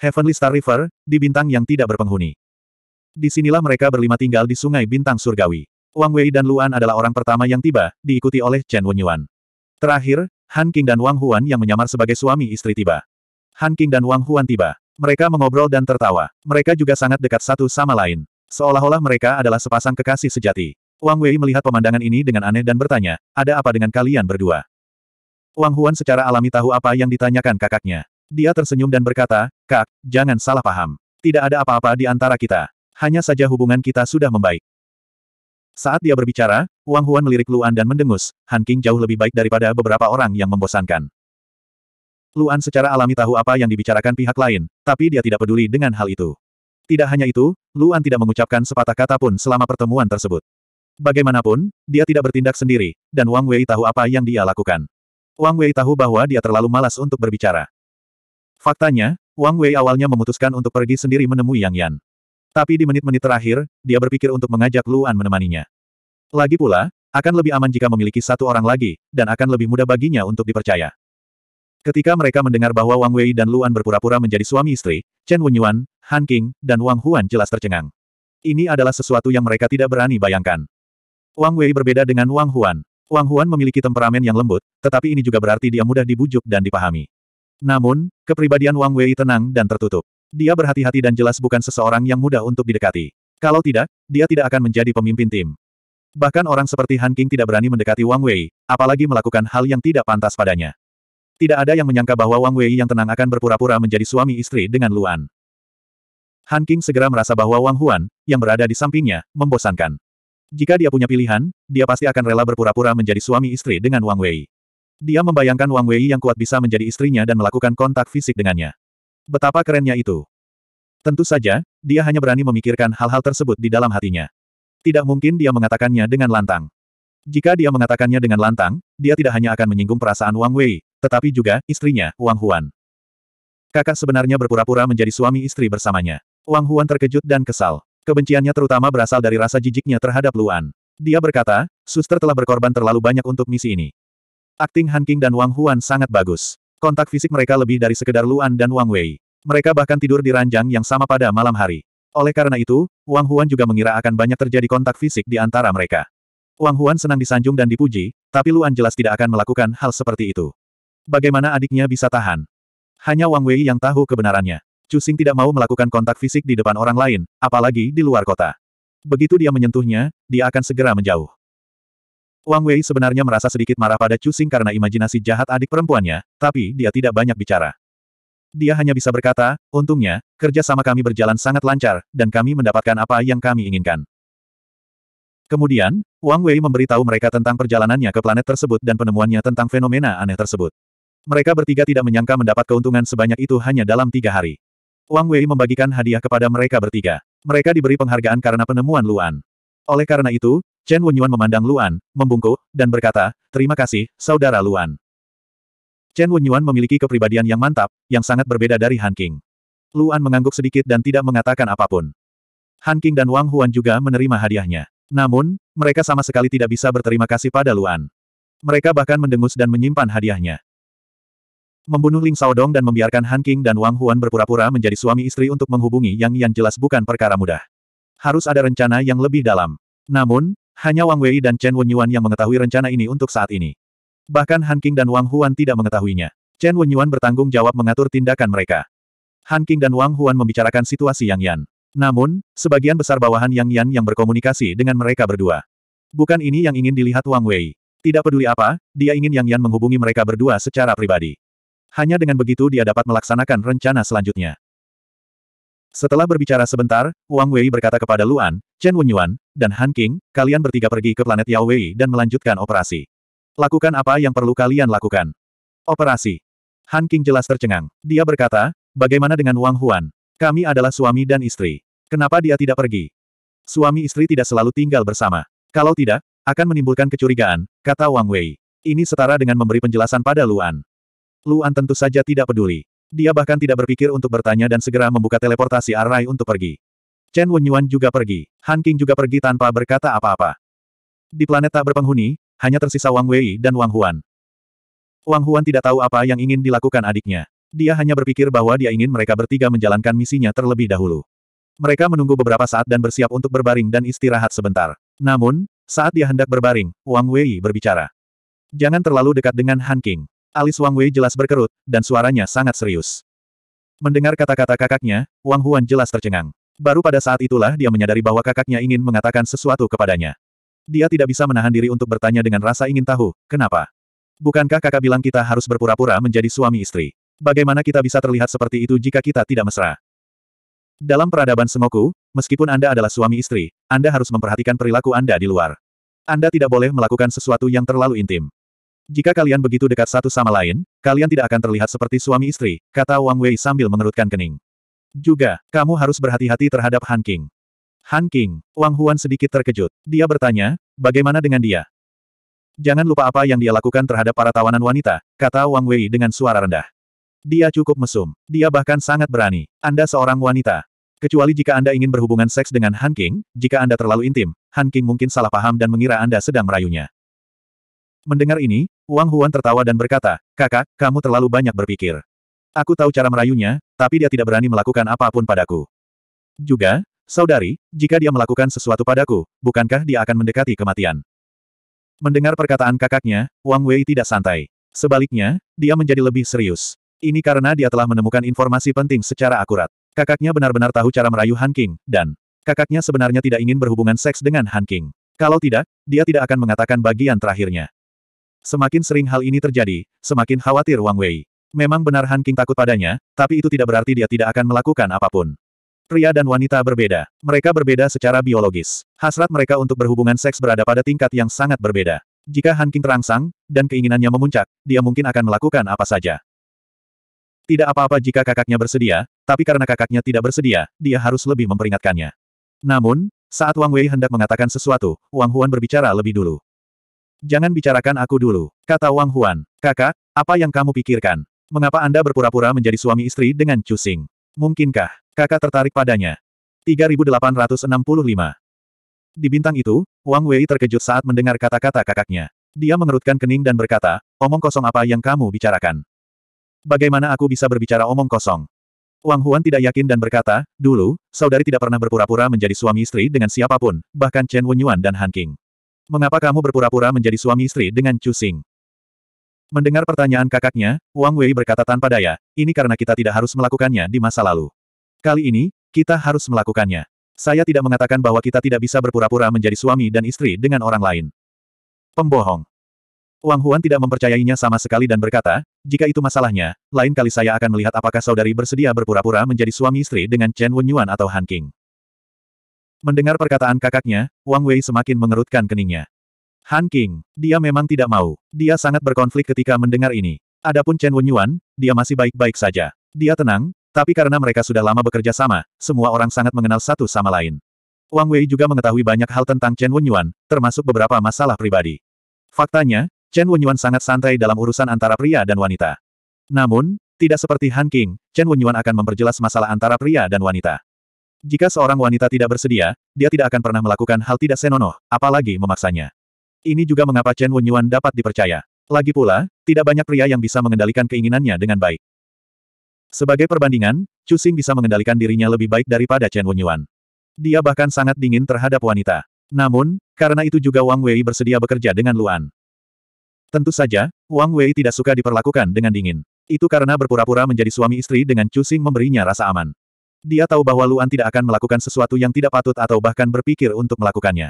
Heavenly Star River, di bintang yang tidak berpenghuni. Disinilah mereka berlima tinggal di sungai bintang surgawi. Wang Wei dan Luan adalah orang pertama yang tiba, diikuti oleh Chen Wenyuan. Terakhir, Han King dan Wang Huan yang menyamar sebagai suami istri tiba. Han King dan Wang Huan tiba. Mereka mengobrol dan tertawa. Mereka juga sangat dekat satu sama lain. Seolah-olah mereka adalah sepasang kekasih sejati. Wang Wei melihat pemandangan ini dengan aneh dan bertanya, ada apa dengan kalian berdua? Wang Huan secara alami tahu apa yang ditanyakan kakaknya. Dia tersenyum dan berkata, Kak, jangan salah paham. Tidak ada apa-apa di antara kita. Hanya saja hubungan kita sudah membaik. Saat dia berbicara, Wang Huan melirik Luan dan mendengus, Han King jauh lebih baik daripada beberapa orang yang membosankan. Luan secara alami tahu apa yang dibicarakan pihak lain, tapi dia tidak peduli dengan hal itu. Tidak hanya itu, Luan tidak mengucapkan sepatah kata pun selama pertemuan tersebut. Bagaimanapun, dia tidak bertindak sendiri, dan Wang Wei tahu apa yang dia lakukan. Wang Wei tahu bahwa dia terlalu malas untuk berbicara. Faktanya, Wang Wei awalnya memutuskan untuk pergi sendiri menemui Yang Yan. Tapi di menit-menit terakhir, dia berpikir untuk mengajak Luan menemaninya. Lagi pula, akan lebih aman jika memiliki satu orang lagi, dan akan lebih mudah baginya untuk dipercaya. Ketika mereka mendengar bahwa Wang Wei dan Luan berpura-pura menjadi suami istri, Chen Wenyuan, Han King, dan Wang Huan jelas tercengang. Ini adalah sesuatu yang mereka tidak berani bayangkan. Wang Wei berbeda dengan Wang Huan. Wang Huan memiliki temperamen yang lembut, tetapi ini juga berarti dia mudah dibujuk dan dipahami. Namun, kepribadian Wang Wei tenang dan tertutup. Dia berhati-hati dan jelas bukan seseorang yang mudah untuk didekati. Kalau tidak, dia tidak akan menjadi pemimpin tim. Bahkan orang seperti Han King tidak berani mendekati Wang Wei, apalagi melakukan hal yang tidak pantas padanya. Tidak ada yang menyangka bahwa Wang Wei yang tenang akan berpura-pura menjadi suami istri dengan Luan. Han King segera merasa bahwa Wang Huan, yang berada di sampingnya, membosankan. Jika dia punya pilihan, dia pasti akan rela berpura-pura menjadi suami istri dengan Wang Wei. Dia membayangkan Wang Wei yang kuat bisa menjadi istrinya dan melakukan kontak fisik dengannya. Betapa kerennya itu. Tentu saja, dia hanya berani memikirkan hal-hal tersebut di dalam hatinya. Tidak mungkin dia mengatakannya dengan lantang. Jika dia mengatakannya dengan lantang, dia tidak hanya akan menyinggung perasaan Wang Wei, tetapi juga istrinya, Wang Huan. Kakak sebenarnya berpura-pura menjadi suami istri bersamanya. Wang Huan terkejut dan kesal. Kebenciannya terutama berasal dari rasa jijiknya terhadap Luan. Dia berkata, suster telah berkorban terlalu banyak untuk misi ini. Akting Han King dan Wang Huan sangat bagus. Kontak fisik mereka lebih dari sekedar Luan dan Wang Wei. Mereka bahkan tidur di ranjang yang sama pada malam hari. Oleh karena itu, Wang Huan juga mengira akan banyak terjadi kontak fisik di antara mereka. Wang Huan senang disanjung dan dipuji, tapi Luan jelas tidak akan melakukan hal seperti itu. Bagaimana adiknya bisa tahan? Hanya Wang Wei yang tahu kebenarannya. Cusing tidak mau melakukan kontak fisik di depan orang lain, apalagi di luar kota. Begitu dia menyentuhnya, dia akan segera menjauh. Wang Wei sebenarnya merasa sedikit marah pada Cusing karena imajinasi jahat adik perempuannya, tapi dia tidak banyak bicara. Dia hanya bisa berkata, untungnya, kerja sama kami berjalan sangat lancar, dan kami mendapatkan apa yang kami inginkan. Kemudian, Wang Wei memberitahu mereka tentang perjalanannya ke planet tersebut dan penemuannya tentang fenomena aneh tersebut. Mereka bertiga tidak menyangka mendapat keuntungan sebanyak itu hanya dalam tiga hari. Wang Wei membagikan hadiah kepada mereka bertiga. Mereka diberi penghargaan karena penemuan Luan. Oleh karena itu, Chen Wenyuan memandang Luan, membungkuk, dan berkata, Terima kasih, Saudara Luan. Chen Wenyuan memiliki kepribadian yang mantap, yang sangat berbeda dari Han King. Luan mengangguk sedikit dan tidak mengatakan apapun. Han King dan Wang Huan juga menerima hadiahnya. Namun, mereka sama sekali tidak bisa berterima kasih pada Luan. Mereka bahkan mendengus dan menyimpan hadiahnya. Membunuh Ling Dong dan membiarkan Han King dan Wang Huan berpura-pura menjadi suami istri untuk menghubungi Yang Yan jelas bukan perkara mudah. Harus ada rencana yang lebih dalam. Namun, hanya Wang Wei dan Chen Wenyuan yang mengetahui rencana ini untuk saat ini. Bahkan Han King dan Wang Huan tidak mengetahuinya. Chen Wenyuan bertanggung jawab mengatur tindakan mereka. Han King dan Wang Huan membicarakan situasi Yang Yan. Namun, sebagian besar bawahan Yang Yan yang berkomunikasi dengan mereka berdua. Bukan ini yang ingin dilihat Wang Wei. Tidak peduli apa, dia ingin Yang Yan menghubungi mereka berdua secara pribadi. Hanya dengan begitu dia dapat melaksanakan rencana selanjutnya. Setelah berbicara sebentar, Wang Wei berkata kepada Luan, Chen Wenyuan, dan Han King, kalian bertiga pergi ke planet Yao Wei dan melanjutkan operasi. Lakukan apa yang perlu kalian lakukan. Operasi. Han King jelas tercengang. Dia berkata, bagaimana dengan Wang Huan? Kami adalah suami dan istri. Kenapa dia tidak pergi? Suami istri tidak selalu tinggal bersama. Kalau tidak, akan menimbulkan kecurigaan, kata Wang Wei. Ini setara dengan memberi penjelasan pada Luan. Luan tentu saja tidak peduli. Dia bahkan tidak berpikir untuk bertanya dan segera membuka teleportasi Arai untuk pergi. Chen Wenyuan juga pergi. Han King juga pergi tanpa berkata apa-apa. Di planet tak berpenghuni, hanya tersisa Wang Wei dan Wang Huan. Wang Huan tidak tahu apa yang ingin dilakukan adiknya. Dia hanya berpikir bahwa dia ingin mereka bertiga menjalankan misinya terlebih dahulu. Mereka menunggu beberapa saat dan bersiap untuk berbaring dan istirahat sebentar. Namun, saat dia hendak berbaring, Wang Wei berbicara. Jangan terlalu dekat dengan Han King. Alis Wang Wei jelas berkerut, dan suaranya sangat serius. Mendengar kata-kata kakaknya, Wang Huan jelas tercengang. Baru pada saat itulah dia menyadari bahwa kakaknya ingin mengatakan sesuatu kepadanya. Dia tidak bisa menahan diri untuk bertanya dengan rasa ingin tahu, kenapa? Bukankah kakak bilang kita harus berpura-pura menjadi suami istri? Bagaimana kita bisa terlihat seperti itu jika kita tidak mesra? Dalam peradaban semoku, meskipun Anda adalah suami istri, Anda harus memperhatikan perilaku Anda di luar. Anda tidak boleh melakukan sesuatu yang terlalu intim. Jika kalian begitu dekat satu sama lain, kalian tidak akan terlihat seperti suami istri, kata Wang Wei sambil mengerutkan kening. Juga, kamu harus berhati-hati terhadap Han King. Han King, Wang Huan sedikit terkejut. Dia bertanya, bagaimana dengan dia? Jangan lupa apa yang dia lakukan terhadap para tawanan wanita, kata Wang Wei dengan suara rendah. Dia cukup mesum. Dia bahkan sangat berani. Anda seorang wanita. Kecuali jika Anda ingin berhubungan seks dengan Han King, jika Anda terlalu intim, Han King mungkin salah paham dan mengira Anda sedang merayunya. Mendengar ini, Wang Huan tertawa dan berkata, kakak, kamu terlalu banyak berpikir. Aku tahu cara merayunya, tapi dia tidak berani melakukan apapun padaku. Juga, saudari, jika dia melakukan sesuatu padaku, bukankah dia akan mendekati kematian? Mendengar perkataan kakaknya, Wang Wei tidak santai. Sebaliknya, dia menjadi lebih serius. Ini karena dia telah menemukan informasi penting secara akurat. Kakaknya benar-benar tahu cara merayu Han King, dan kakaknya sebenarnya tidak ingin berhubungan seks dengan Han King. Kalau tidak, dia tidak akan mengatakan bagian terakhirnya. Semakin sering hal ini terjadi, semakin khawatir Wang Wei. Memang benar Han King takut padanya, tapi itu tidak berarti dia tidak akan melakukan apapun. Pria dan wanita berbeda. Mereka berbeda secara biologis. Hasrat mereka untuk berhubungan seks berada pada tingkat yang sangat berbeda. Jika Han King terangsang, dan keinginannya memuncak, dia mungkin akan melakukan apa saja. Tidak apa-apa jika kakaknya bersedia, tapi karena kakaknya tidak bersedia, dia harus lebih memperingatkannya. Namun, saat Wang Wei hendak mengatakan sesuatu, Wang Huan berbicara lebih dulu. Jangan bicarakan aku dulu, kata Wang Huan. Kakak, apa yang kamu pikirkan? Mengapa Anda berpura-pura menjadi suami istri dengan Cusing? Mungkinkah, kakak tertarik padanya? 3865 Di bintang itu, Wang Wei terkejut saat mendengar kata-kata kakaknya. Dia mengerutkan kening dan berkata, omong kosong apa yang kamu bicarakan? Bagaimana aku bisa berbicara omong kosong? Wang Huan tidak yakin dan berkata, dulu, saudari tidak pernah berpura-pura menjadi suami istri dengan siapapun, bahkan Chen Wenyuan dan Han King. Mengapa kamu berpura-pura menjadi suami istri dengan Chu Xing? Mendengar pertanyaan kakaknya, Wang Wei berkata tanpa daya, ini karena kita tidak harus melakukannya di masa lalu. Kali ini, kita harus melakukannya. Saya tidak mengatakan bahwa kita tidak bisa berpura-pura menjadi suami dan istri dengan orang lain. Pembohong. Wang Huan tidak mempercayainya sama sekali dan berkata, jika itu masalahnya, lain kali saya akan melihat apakah saudari bersedia berpura-pura menjadi suami istri dengan Chen Wenyuan atau Han King. Mendengar perkataan kakaknya, Wang Wei semakin mengerutkan keningnya. Han King, dia memang tidak mau. Dia sangat berkonflik ketika mendengar ini. Adapun Chen Wenyuan, dia masih baik-baik saja. Dia tenang, tapi karena mereka sudah lama bekerja sama, semua orang sangat mengenal satu sama lain. Wang Wei juga mengetahui banyak hal tentang Chen Wenyuan, termasuk beberapa masalah pribadi. Faktanya, Chen Wenyuan sangat santai dalam urusan antara pria dan wanita. Namun, tidak seperti Han King, Chen Wenyuan akan memperjelas masalah antara pria dan wanita. Jika seorang wanita tidak bersedia, dia tidak akan pernah melakukan hal tidak senonoh, apalagi memaksanya. Ini juga mengapa Chen Wenyuan dapat dipercaya. Lagi pula, tidak banyak pria yang bisa mengendalikan keinginannya dengan baik. Sebagai perbandingan, Chu Xing bisa mengendalikan dirinya lebih baik daripada Chen Wenyuan. Dia bahkan sangat dingin terhadap wanita. Namun, karena itu juga Wang Wei bersedia bekerja dengan Luan. Tentu saja, Wang Wei tidak suka diperlakukan dengan dingin. Itu karena berpura-pura menjadi suami istri dengan Chu Xing memberinya rasa aman. Dia tahu bahwa Luan tidak akan melakukan sesuatu yang tidak patut atau bahkan berpikir untuk melakukannya.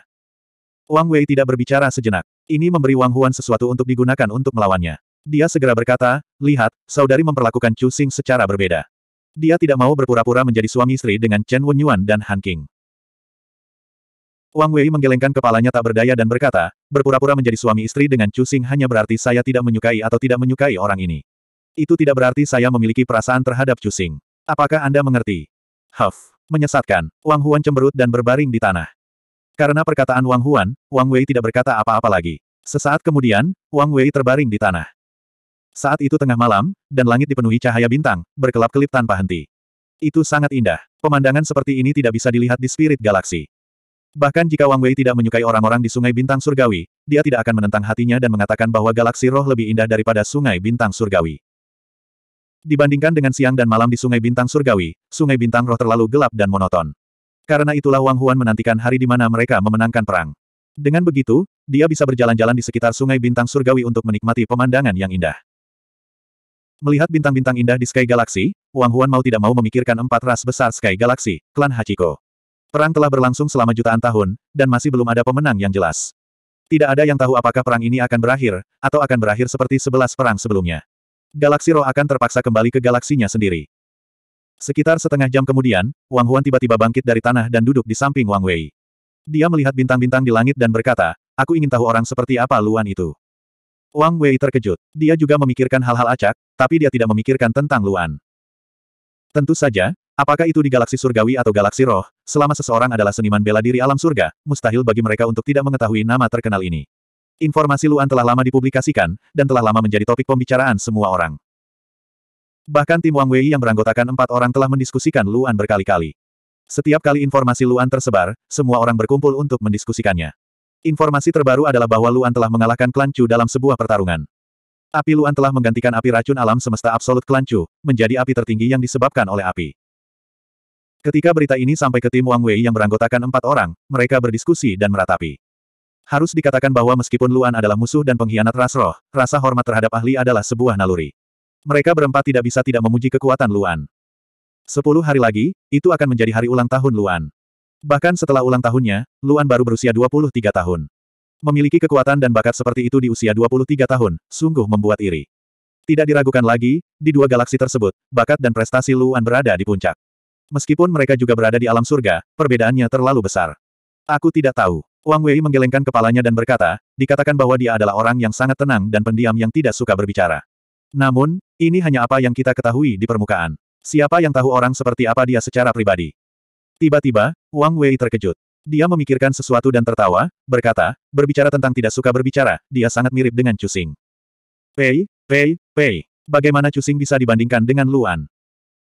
Wang Wei tidak berbicara sejenak. Ini memberi Wang Huan sesuatu untuk digunakan untuk melawannya. Dia segera berkata, lihat, saudari memperlakukan Chu Xing secara berbeda. Dia tidak mau berpura-pura menjadi suami istri dengan Chen Wenyuan dan Han King. Wang Wei menggelengkan kepalanya tak berdaya dan berkata, berpura-pura menjadi suami istri dengan Chu Xing hanya berarti saya tidak menyukai atau tidak menyukai orang ini. Itu tidak berarti saya memiliki perasaan terhadap Chu Xing. Apakah Anda mengerti? Huff, menyesatkan, Wang Huan cemberut dan berbaring di tanah. Karena perkataan Wang Huan, Wang Wei tidak berkata apa-apa lagi. Sesaat kemudian, Wang Wei terbaring di tanah. Saat itu tengah malam, dan langit dipenuhi cahaya bintang, berkelap-kelip tanpa henti. Itu sangat indah. Pemandangan seperti ini tidak bisa dilihat di spirit galaksi. Bahkan jika Wang Wei tidak menyukai orang-orang di Sungai Bintang Surgawi, dia tidak akan menentang hatinya dan mengatakan bahwa galaksi roh lebih indah daripada Sungai Bintang Surgawi. Dibandingkan dengan siang dan malam di Sungai Bintang Surgawi, Sungai Bintang Roh terlalu gelap dan monoton. Karena itulah Wang Huan menantikan hari di mana mereka memenangkan perang. Dengan begitu, dia bisa berjalan-jalan di sekitar Sungai Bintang Surgawi untuk menikmati pemandangan yang indah. Melihat bintang-bintang indah di Sky Galaxy, Wang Huan mau tidak mau memikirkan empat ras besar Sky Galaxy, klan Hachiko. Perang telah berlangsung selama jutaan tahun, dan masih belum ada pemenang yang jelas. Tidak ada yang tahu apakah perang ini akan berakhir, atau akan berakhir seperti sebelas perang sebelumnya galaksi roh akan terpaksa kembali ke galaksinya sendiri. Sekitar setengah jam kemudian, Wang Huan tiba-tiba bangkit dari tanah dan duduk di samping Wang Wei. Dia melihat bintang-bintang di langit dan berkata, aku ingin tahu orang seperti apa Luan itu. Wang Wei terkejut. Dia juga memikirkan hal-hal acak, tapi dia tidak memikirkan tentang Luan. Tentu saja, apakah itu di galaksi surgawi atau galaksi roh, selama seseorang adalah seniman bela diri alam surga, mustahil bagi mereka untuk tidak mengetahui nama terkenal ini. Informasi Luan telah lama dipublikasikan, dan telah lama menjadi topik pembicaraan semua orang. Bahkan tim Wang Wei yang beranggotakan empat orang telah mendiskusikan Luan berkali-kali. Setiap kali informasi Luan tersebar, semua orang berkumpul untuk mendiskusikannya. Informasi terbaru adalah bahwa Luan telah mengalahkan klan Chu dalam sebuah pertarungan. Api Luan telah menggantikan api racun alam semesta absolut klan Chu, menjadi api tertinggi yang disebabkan oleh api. Ketika berita ini sampai ke tim Wang Wei yang beranggotakan empat orang, mereka berdiskusi dan meratapi. Harus dikatakan bahwa meskipun Luan adalah musuh dan pengkhianat ras roh, rasa hormat terhadap ahli adalah sebuah naluri. Mereka berempat tidak bisa tidak memuji kekuatan Luan. Sepuluh hari lagi, itu akan menjadi hari ulang tahun Luan. Bahkan setelah ulang tahunnya, Luan baru berusia 23 tahun. Memiliki kekuatan dan bakat seperti itu di usia 23 tahun, sungguh membuat iri. Tidak diragukan lagi, di dua galaksi tersebut, bakat dan prestasi Luan berada di puncak. Meskipun mereka juga berada di alam surga, perbedaannya terlalu besar. Aku tidak tahu. Wang Wei menggelengkan kepalanya dan berkata, dikatakan bahwa dia adalah orang yang sangat tenang dan pendiam yang tidak suka berbicara. Namun, ini hanya apa yang kita ketahui di permukaan. Siapa yang tahu orang seperti apa dia secara pribadi? Tiba-tiba, Wang Wei terkejut. Dia memikirkan sesuatu dan tertawa, berkata, berbicara tentang tidak suka berbicara, dia sangat mirip dengan Cusing. Pei, Pei, Pei. Bagaimana Cusing bisa dibandingkan dengan Luan?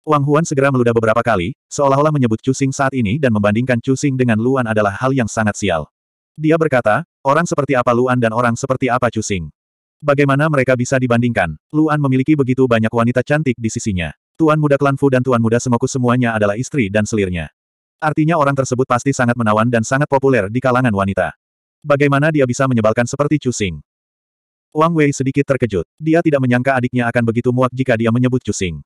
Wang Huan segera meludah beberapa kali, seolah-olah menyebut Cusing saat ini dan membandingkan Cusing dengan Luan adalah hal yang sangat sial. Dia berkata, orang seperti apa Luan dan orang seperti apa Cusing. Bagaimana mereka bisa dibandingkan? Luan memiliki begitu banyak wanita cantik di sisinya. Tuan muda klan Fu dan tuan muda Semoku semuanya adalah istri dan selirnya. Artinya orang tersebut pasti sangat menawan dan sangat populer di kalangan wanita. Bagaimana dia bisa menyebalkan seperti Cusing? Wang Wei sedikit terkejut. Dia tidak menyangka adiknya akan begitu muak jika dia menyebut Cusing.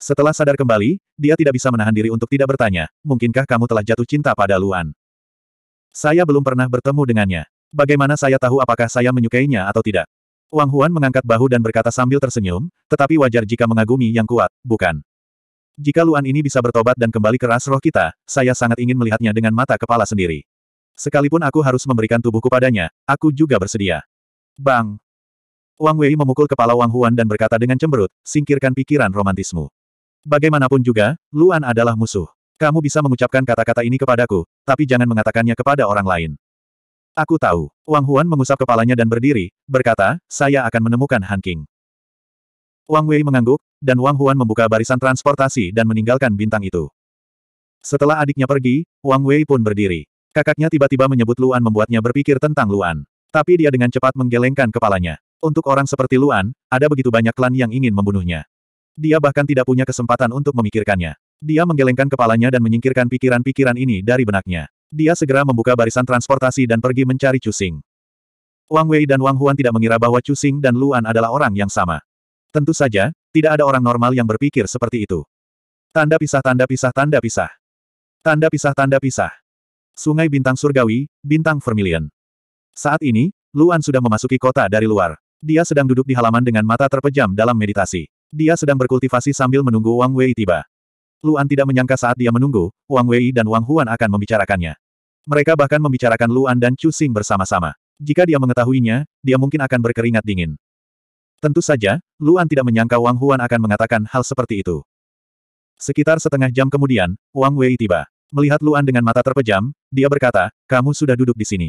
Setelah sadar kembali, dia tidak bisa menahan diri untuk tidak bertanya, mungkinkah kamu telah jatuh cinta pada Luan? Saya belum pernah bertemu dengannya. Bagaimana saya tahu apakah saya menyukainya atau tidak? Wang Huan mengangkat bahu dan berkata sambil tersenyum, tetapi wajar jika mengagumi yang kuat, bukan? Jika Luan ini bisa bertobat dan kembali ke ras roh kita, saya sangat ingin melihatnya dengan mata kepala sendiri. Sekalipun aku harus memberikan tubuhku padanya, aku juga bersedia. Bang! Wang Wei memukul kepala Wang Huan dan berkata dengan cemberut, singkirkan pikiran romantismu. Bagaimanapun juga, Luan adalah musuh. Kamu bisa mengucapkan kata-kata ini kepadaku, tapi jangan mengatakannya kepada orang lain. Aku tahu. Wang Huan mengusap kepalanya dan berdiri, berkata, saya akan menemukan Han King. Wang Wei mengangguk, dan Wang Huan membuka barisan transportasi dan meninggalkan bintang itu. Setelah adiknya pergi, Wang Wei pun berdiri. Kakaknya tiba-tiba menyebut Luan membuatnya berpikir tentang Luan. Tapi dia dengan cepat menggelengkan kepalanya. Untuk orang seperti Luan, ada begitu banyak klan yang ingin membunuhnya. Dia bahkan tidak punya kesempatan untuk memikirkannya. Dia menggelengkan kepalanya dan menyingkirkan pikiran-pikiran ini dari benaknya. Dia segera membuka barisan transportasi dan pergi mencari Cusing. Wang Wei dan Wang Huan tidak mengira bahwa Cusing dan Luan adalah orang yang sama. Tentu saja, tidak ada orang normal yang berpikir seperti itu. Tanda pisah tanda pisah tanda pisah. Tanda pisah tanda pisah. Sungai Bintang Surgawi, Bintang Vermilion. Saat ini, Luan sudah memasuki kota dari luar. Dia sedang duduk di halaman dengan mata terpejam dalam meditasi. Dia sedang berkultivasi sambil menunggu Wang Wei tiba. Luan tidak menyangka saat dia menunggu, Wang Wei dan Wang Huan akan membicarakannya. Mereka bahkan membicarakan Luan dan Chu Xing bersama-sama. Jika dia mengetahuinya, dia mungkin akan berkeringat dingin. Tentu saja, Luan tidak menyangka Wang Huan akan mengatakan hal seperti itu. Sekitar setengah jam kemudian, Wang Wei tiba. Melihat Luan dengan mata terpejam, dia berkata, kamu sudah duduk di sini.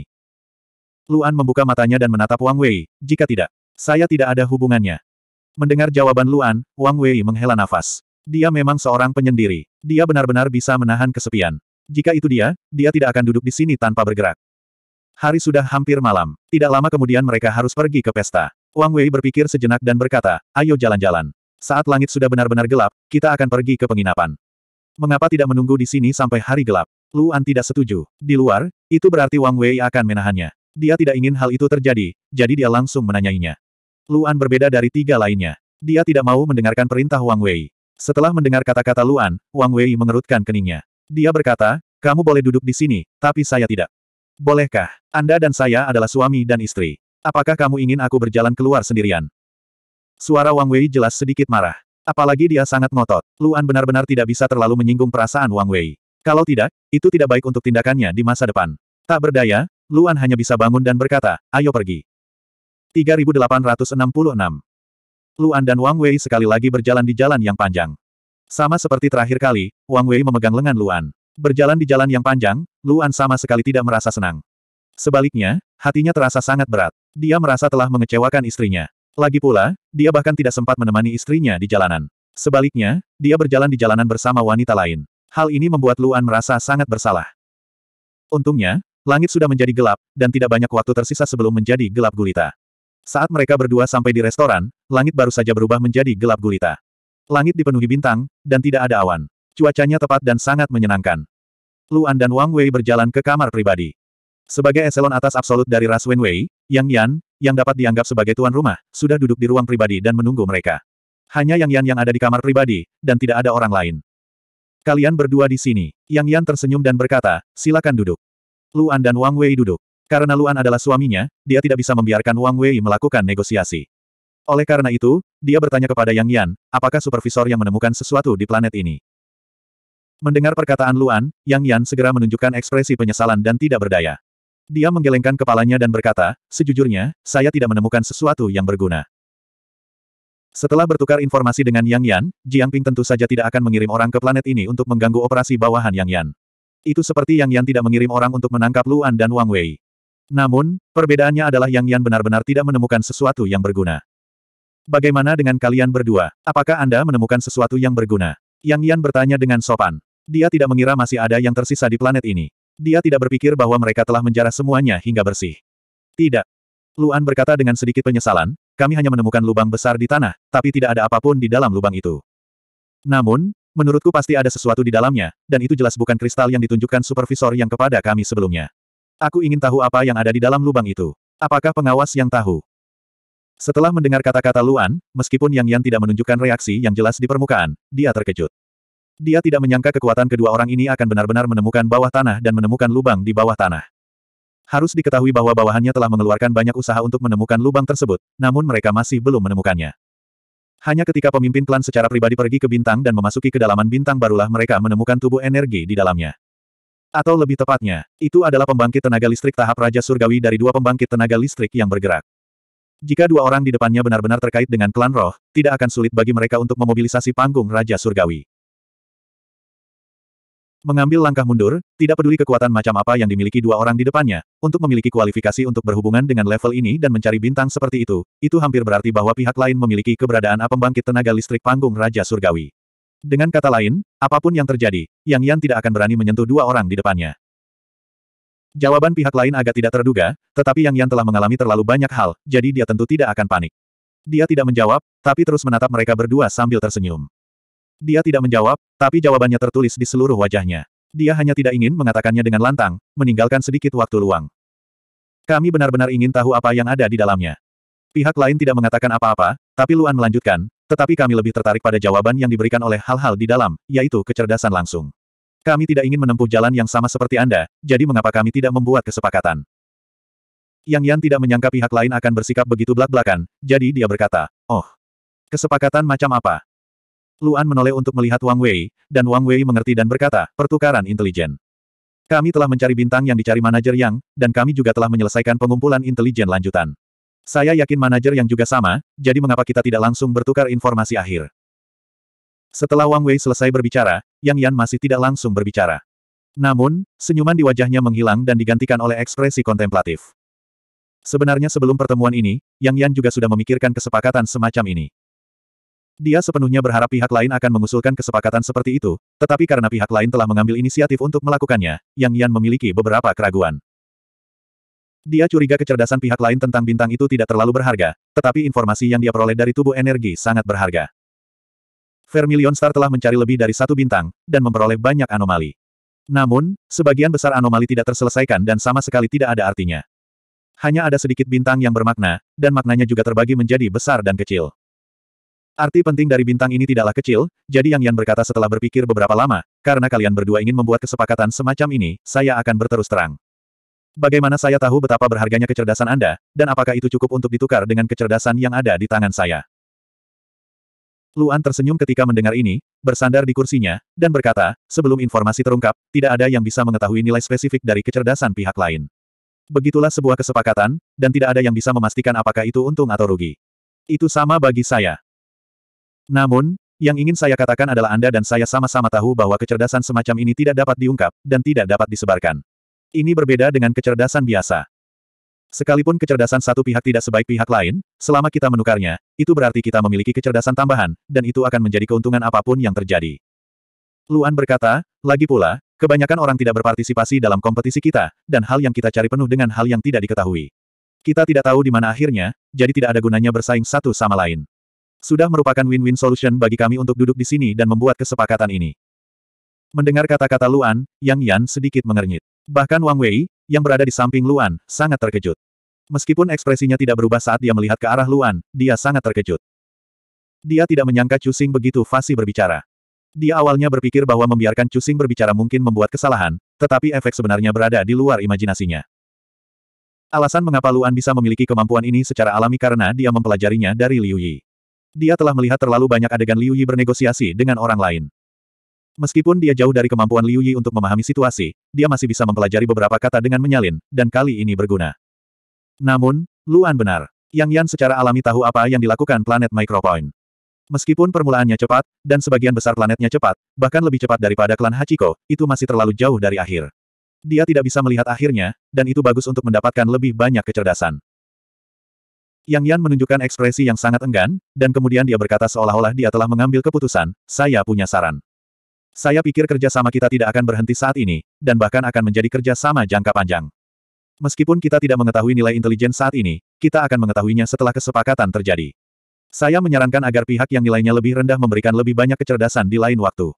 Luan membuka matanya dan menatap Wang Wei, jika tidak, saya tidak ada hubungannya. Mendengar jawaban Luan, Wang Wei menghela nafas. Dia memang seorang penyendiri. Dia benar-benar bisa menahan kesepian. Jika itu dia, dia tidak akan duduk di sini tanpa bergerak. Hari sudah hampir malam. Tidak lama kemudian mereka harus pergi ke pesta. Wang Wei berpikir sejenak dan berkata, ayo jalan-jalan. Saat langit sudah benar-benar gelap, kita akan pergi ke penginapan. Mengapa tidak menunggu di sini sampai hari gelap? Luan tidak setuju. Di luar, itu berarti Wang Wei akan menahannya. Dia tidak ingin hal itu terjadi, jadi dia langsung menanyainya. Luan berbeda dari tiga lainnya. Dia tidak mau mendengarkan perintah Wang Wei. Setelah mendengar kata-kata Luan, Wang Wei mengerutkan keningnya. Dia berkata, kamu boleh duduk di sini, tapi saya tidak. Bolehkah? Anda dan saya adalah suami dan istri. Apakah kamu ingin aku berjalan keluar sendirian? Suara Wang Wei jelas sedikit marah. Apalagi dia sangat ngotot. Luan benar-benar tidak bisa terlalu menyinggung perasaan Wang Wei. Kalau tidak, itu tidak baik untuk tindakannya di masa depan. Tak berdaya, Luan hanya bisa bangun dan berkata, ayo pergi. 3866 Luan dan Wang Wei sekali lagi berjalan di jalan yang panjang. Sama seperti terakhir kali, Wang Wei memegang lengan Luan. Berjalan di jalan yang panjang, Luan sama sekali tidak merasa senang. Sebaliknya, hatinya terasa sangat berat. Dia merasa telah mengecewakan istrinya. Lagi pula, dia bahkan tidak sempat menemani istrinya di jalanan. Sebaliknya, dia berjalan di jalanan bersama wanita lain. Hal ini membuat Luan merasa sangat bersalah. Untungnya, langit sudah menjadi gelap, dan tidak banyak waktu tersisa sebelum menjadi gelap gulita. Saat mereka berdua sampai di restoran, langit baru saja berubah menjadi gelap gulita. Langit dipenuhi bintang, dan tidak ada awan. Cuacanya tepat dan sangat menyenangkan. Luan dan Wang Wei berjalan ke kamar pribadi. Sebagai eselon atas absolut dari ras Wen Wei, Yang Yan, yang dapat dianggap sebagai tuan rumah, sudah duduk di ruang pribadi dan menunggu mereka. Hanya Yang Yan yang ada di kamar pribadi, dan tidak ada orang lain. Kalian berdua di sini. Yang Yan tersenyum dan berkata, silakan duduk. Luan dan Wang Wei duduk. Karena Luan adalah suaminya, dia tidak bisa membiarkan Wang Wei melakukan negosiasi. Oleh karena itu, dia bertanya kepada Yang Yan, apakah supervisor yang menemukan sesuatu di planet ini? Mendengar perkataan Luan, Yang Yan segera menunjukkan ekspresi penyesalan dan tidak berdaya. Dia menggelengkan kepalanya dan berkata, sejujurnya, saya tidak menemukan sesuatu yang berguna. Setelah bertukar informasi dengan Yang Yan, Jiang Ping tentu saja tidak akan mengirim orang ke planet ini untuk mengganggu operasi bawahan Yang Yan. Itu seperti Yang Yan tidak mengirim orang untuk menangkap Luan dan Wang Wei. Namun, perbedaannya adalah Yang Yan benar-benar tidak menemukan sesuatu yang berguna. Bagaimana dengan kalian berdua? Apakah Anda menemukan sesuatu yang berguna? Yang Yan bertanya dengan sopan. Dia tidak mengira masih ada yang tersisa di planet ini. Dia tidak berpikir bahwa mereka telah menjarah semuanya hingga bersih. Tidak. Luan berkata dengan sedikit penyesalan, kami hanya menemukan lubang besar di tanah, tapi tidak ada apapun di dalam lubang itu. Namun, menurutku pasti ada sesuatu di dalamnya, dan itu jelas bukan kristal yang ditunjukkan supervisor yang kepada kami sebelumnya. Aku ingin tahu apa yang ada di dalam lubang itu. Apakah pengawas yang tahu? Setelah mendengar kata-kata Luan, meskipun Yang Yan tidak menunjukkan reaksi yang jelas di permukaan, dia terkejut. Dia tidak menyangka kekuatan kedua orang ini akan benar-benar menemukan bawah tanah dan menemukan lubang di bawah tanah. Harus diketahui bahwa bawahannya telah mengeluarkan banyak usaha untuk menemukan lubang tersebut, namun mereka masih belum menemukannya. Hanya ketika pemimpin klan secara pribadi pergi ke bintang dan memasuki kedalaman bintang barulah mereka menemukan tubuh energi di dalamnya. Atau lebih tepatnya, itu adalah pembangkit tenaga listrik tahap Raja Surgawi dari dua pembangkit tenaga listrik yang bergerak. Jika dua orang di depannya benar-benar terkait dengan klan roh, tidak akan sulit bagi mereka untuk memobilisasi panggung Raja Surgawi. Mengambil langkah mundur, tidak peduli kekuatan macam apa yang dimiliki dua orang di depannya, untuk memiliki kualifikasi untuk berhubungan dengan level ini dan mencari bintang seperti itu, itu hampir berarti bahwa pihak lain memiliki keberadaan pembangkit tenaga listrik panggung Raja Surgawi. Dengan kata lain, apapun yang terjadi, Yang Yan tidak akan berani menyentuh dua orang di depannya. Jawaban pihak lain agak tidak terduga, tetapi Yang Yan telah mengalami terlalu banyak hal, jadi dia tentu tidak akan panik. Dia tidak menjawab, tapi terus menatap mereka berdua sambil tersenyum. Dia tidak menjawab, tapi jawabannya tertulis di seluruh wajahnya. Dia hanya tidak ingin mengatakannya dengan lantang, meninggalkan sedikit waktu luang. Kami benar-benar ingin tahu apa yang ada di dalamnya. Pihak lain tidak mengatakan apa-apa, tapi Luan melanjutkan, tetapi kami lebih tertarik pada jawaban yang diberikan oleh hal-hal di dalam, yaitu kecerdasan langsung. Kami tidak ingin menempuh jalan yang sama seperti Anda, jadi mengapa kami tidak membuat kesepakatan? Yang Yan tidak menyangka pihak lain akan bersikap begitu belak-belakan, jadi dia berkata, Oh, kesepakatan macam apa? Luan menoleh untuk melihat Wang Wei, dan Wang Wei mengerti dan berkata, pertukaran intelijen. Kami telah mencari bintang yang dicari manajer Yang, dan kami juga telah menyelesaikan pengumpulan intelijen lanjutan. Saya yakin manajer yang juga sama, jadi mengapa kita tidak langsung bertukar informasi akhir? Setelah Wang Wei selesai berbicara, yang Yan masih tidak langsung berbicara. Namun, senyuman di wajahnya menghilang dan digantikan oleh ekspresi kontemplatif. Sebenarnya sebelum pertemuan ini, Yang Yan juga sudah memikirkan kesepakatan semacam ini. Dia sepenuhnya berharap pihak lain akan mengusulkan kesepakatan seperti itu, tetapi karena pihak lain telah mengambil inisiatif untuk melakukannya, Yang Yan memiliki beberapa keraguan. Dia curiga kecerdasan pihak lain tentang bintang itu tidak terlalu berharga, tetapi informasi yang dia peroleh dari tubuh energi sangat berharga. Vermilion Star telah mencari lebih dari satu bintang, dan memperoleh banyak anomali. Namun, sebagian besar anomali tidak terselesaikan dan sama sekali tidak ada artinya. Hanya ada sedikit bintang yang bermakna, dan maknanya juga terbagi menjadi besar dan kecil. Arti penting dari bintang ini tidaklah kecil, jadi Yang Yan berkata setelah berpikir beberapa lama, karena kalian berdua ingin membuat kesepakatan semacam ini, saya akan berterus terang. Bagaimana saya tahu betapa berharganya kecerdasan Anda, dan apakah itu cukup untuk ditukar dengan kecerdasan yang ada di tangan saya? Luan tersenyum ketika mendengar ini, bersandar di kursinya, dan berkata, sebelum informasi terungkap, tidak ada yang bisa mengetahui nilai spesifik dari kecerdasan pihak lain. Begitulah sebuah kesepakatan, dan tidak ada yang bisa memastikan apakah itu untung atau rugi. Itu sama bagi saya. Namun, yang ingin saya katakan adalah Anda dan saya sama-sama tahu bahwa kecerdasan semacam ini tidak dapat diungkap, dan tidak dapat disebarkan. Ini berbeda dengan kecerdasan biasa. Sekalipun kecerdasan satu pihak tidak sebaik pihak lain, selama kita menukarnya, itu berarti kita memiliki kecerdasan tambahan, dan itu akan menjadi keuntungan apapun yang terjadi. Luan berkata, lagi pula, kebanyakan orang tidak berpartisipasi dalam kompetisi kita, dan hal yang kita cari penuh dengan hal yang tidak diketahui. Kita tidak tahu di mana akhirnya, jadi tidak ada gunanya bersaing satu sama lain. Sudah merupakan win-win solution bagi kami untuk duduk di sini dan membuat kesepakatan ini. Mendengar kata-kata Luan, Yang Yan sedikit mengernyit. Bahkan Wang Wei, yang berada di samping Luan, sangat terkejut. Meskipun ekspresinya tidak berubah saat dia melihat ke arah Luan, dia sangat terkejut. Dia tidak menyangka Cusing begitu fasih berbicara. Dia awalnya berpikir bahwa membiarkan Cusing berbicara mungkin membuat kesalahan, tetapi efek sebenarnya berada di luar imajinasinya. Alasan mengapa Luan bisa memiliki kemampuan ini secara alami karena dia mempelajarinya dari Liu Yi. Dia telah melihat terlalu banyak adegan Liu Yi bernegosiasi dengan orang lain. Meskipun dia jauh dari kemampuan Liu Yi untuk memahami situasi, dia masih bisa mempelajari beberapa kata dengan menyalin, dan kali ini berguna. Namun, Luan benar. Yang Yan secara alami tahu apa yang dilakukan planet Micropoint. Meskipun permulaannya cepat, dan sebagian besar planetnya cepat, bahkan lebih cepat daripada klan Hachiko, itu masih terlalu jauh dari akhir. Dia tidak bisa melihat akhirnya, dan itu bagus untuk mendapatkan lebih banyak kecerdasan. Yang Yan menunjukkan ekspresi yang sangat enggan, dan kemudian dia berkata seolah-olah dia telah mengambil keputusan, saya punya saran. Saya pikir kerjasama kita tidak akan berhenti saat ini, dan bahkan akan menjadi kerjasama jangka panjang. Meskipun kita tidak mengetahui nilai intelijen saat ini, kita akan mengetahuinya setelah kesepakatan terjadi. Saya menyarankan agar pihak yang nilainya lebih rendah memberikan lebih banyak kecerdasan di lain waktu.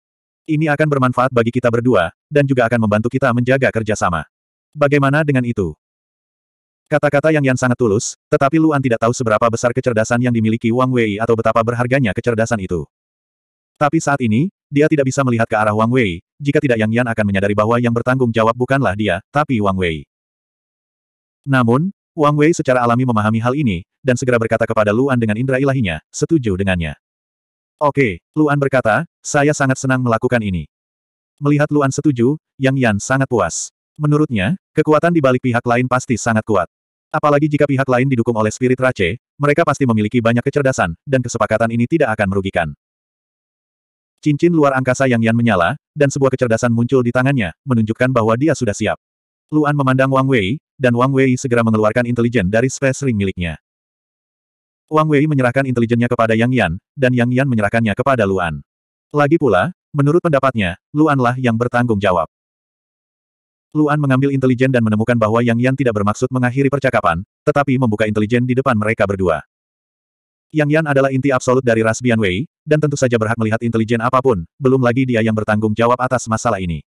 Ini akan bermanfaat bagi kita berdua, dan juga akan membantu kita menjaga kerjasama. Bagaimana dengan itu? Kata-kata yang Yan sangat tulus, tetapi Luan tidak tahu seberapa besar kecerdasan yang dimiliki Wang Wei atau betapa berharganya kecerdasan itu. Tapi saat ini, dia tidak bisa melihat ke arah Wang Wei, jika tidak Yang Yan akan menyadari bahwa yang bertanggung jawab bukanlah dia, tapi Wang Wei. Namun, Wang Wei secara alami memahami hal ini, dan segera berkata kepada Luan dengan indera ilahinya, setuju dengannya. Oke, Luan berkata, saya sangat senang melakukan ini. Melihat Luan setuju, Yang Yan sangat puas. Menurutnya, kekuatan di balik pihak lain pasti sangat kuat. Apalagi jika pihak lain didukung oleh spirit Rache, mereka pasti memiliki banyak kecerdasan, dan kesepakatan ini tidak akan merugikan. Cincin luar angkasa yang Yan menyala, dan sebuah kecerdasan muncul di tangannya, menunjukkan bahwa dia sudah siap. Luan memandang Wang Wei, dan Wang Wei segera mengeluarkan intelijen dari space ring miliknya. Wang Wei menyerahkan intelijennya kepada Yang Yan, dan Yang Yan menyerahkannya kepada Luan. Lagi pula, menurut pendapatnya, Luanlah yang bertanggung jawab. Luan mengambil intelijen dan menemukan bahwa Yang Yan tidak bermaksud mengakhiri percakapan, tetapi membuka intelijen di depan mereka berdua. Yang Yan adalah inti absolut dari ras Bian Wei, dan tentu saja berhak melihat intelijen apapun, belum lagi dia yang bertanggung jawab atas masalah ini.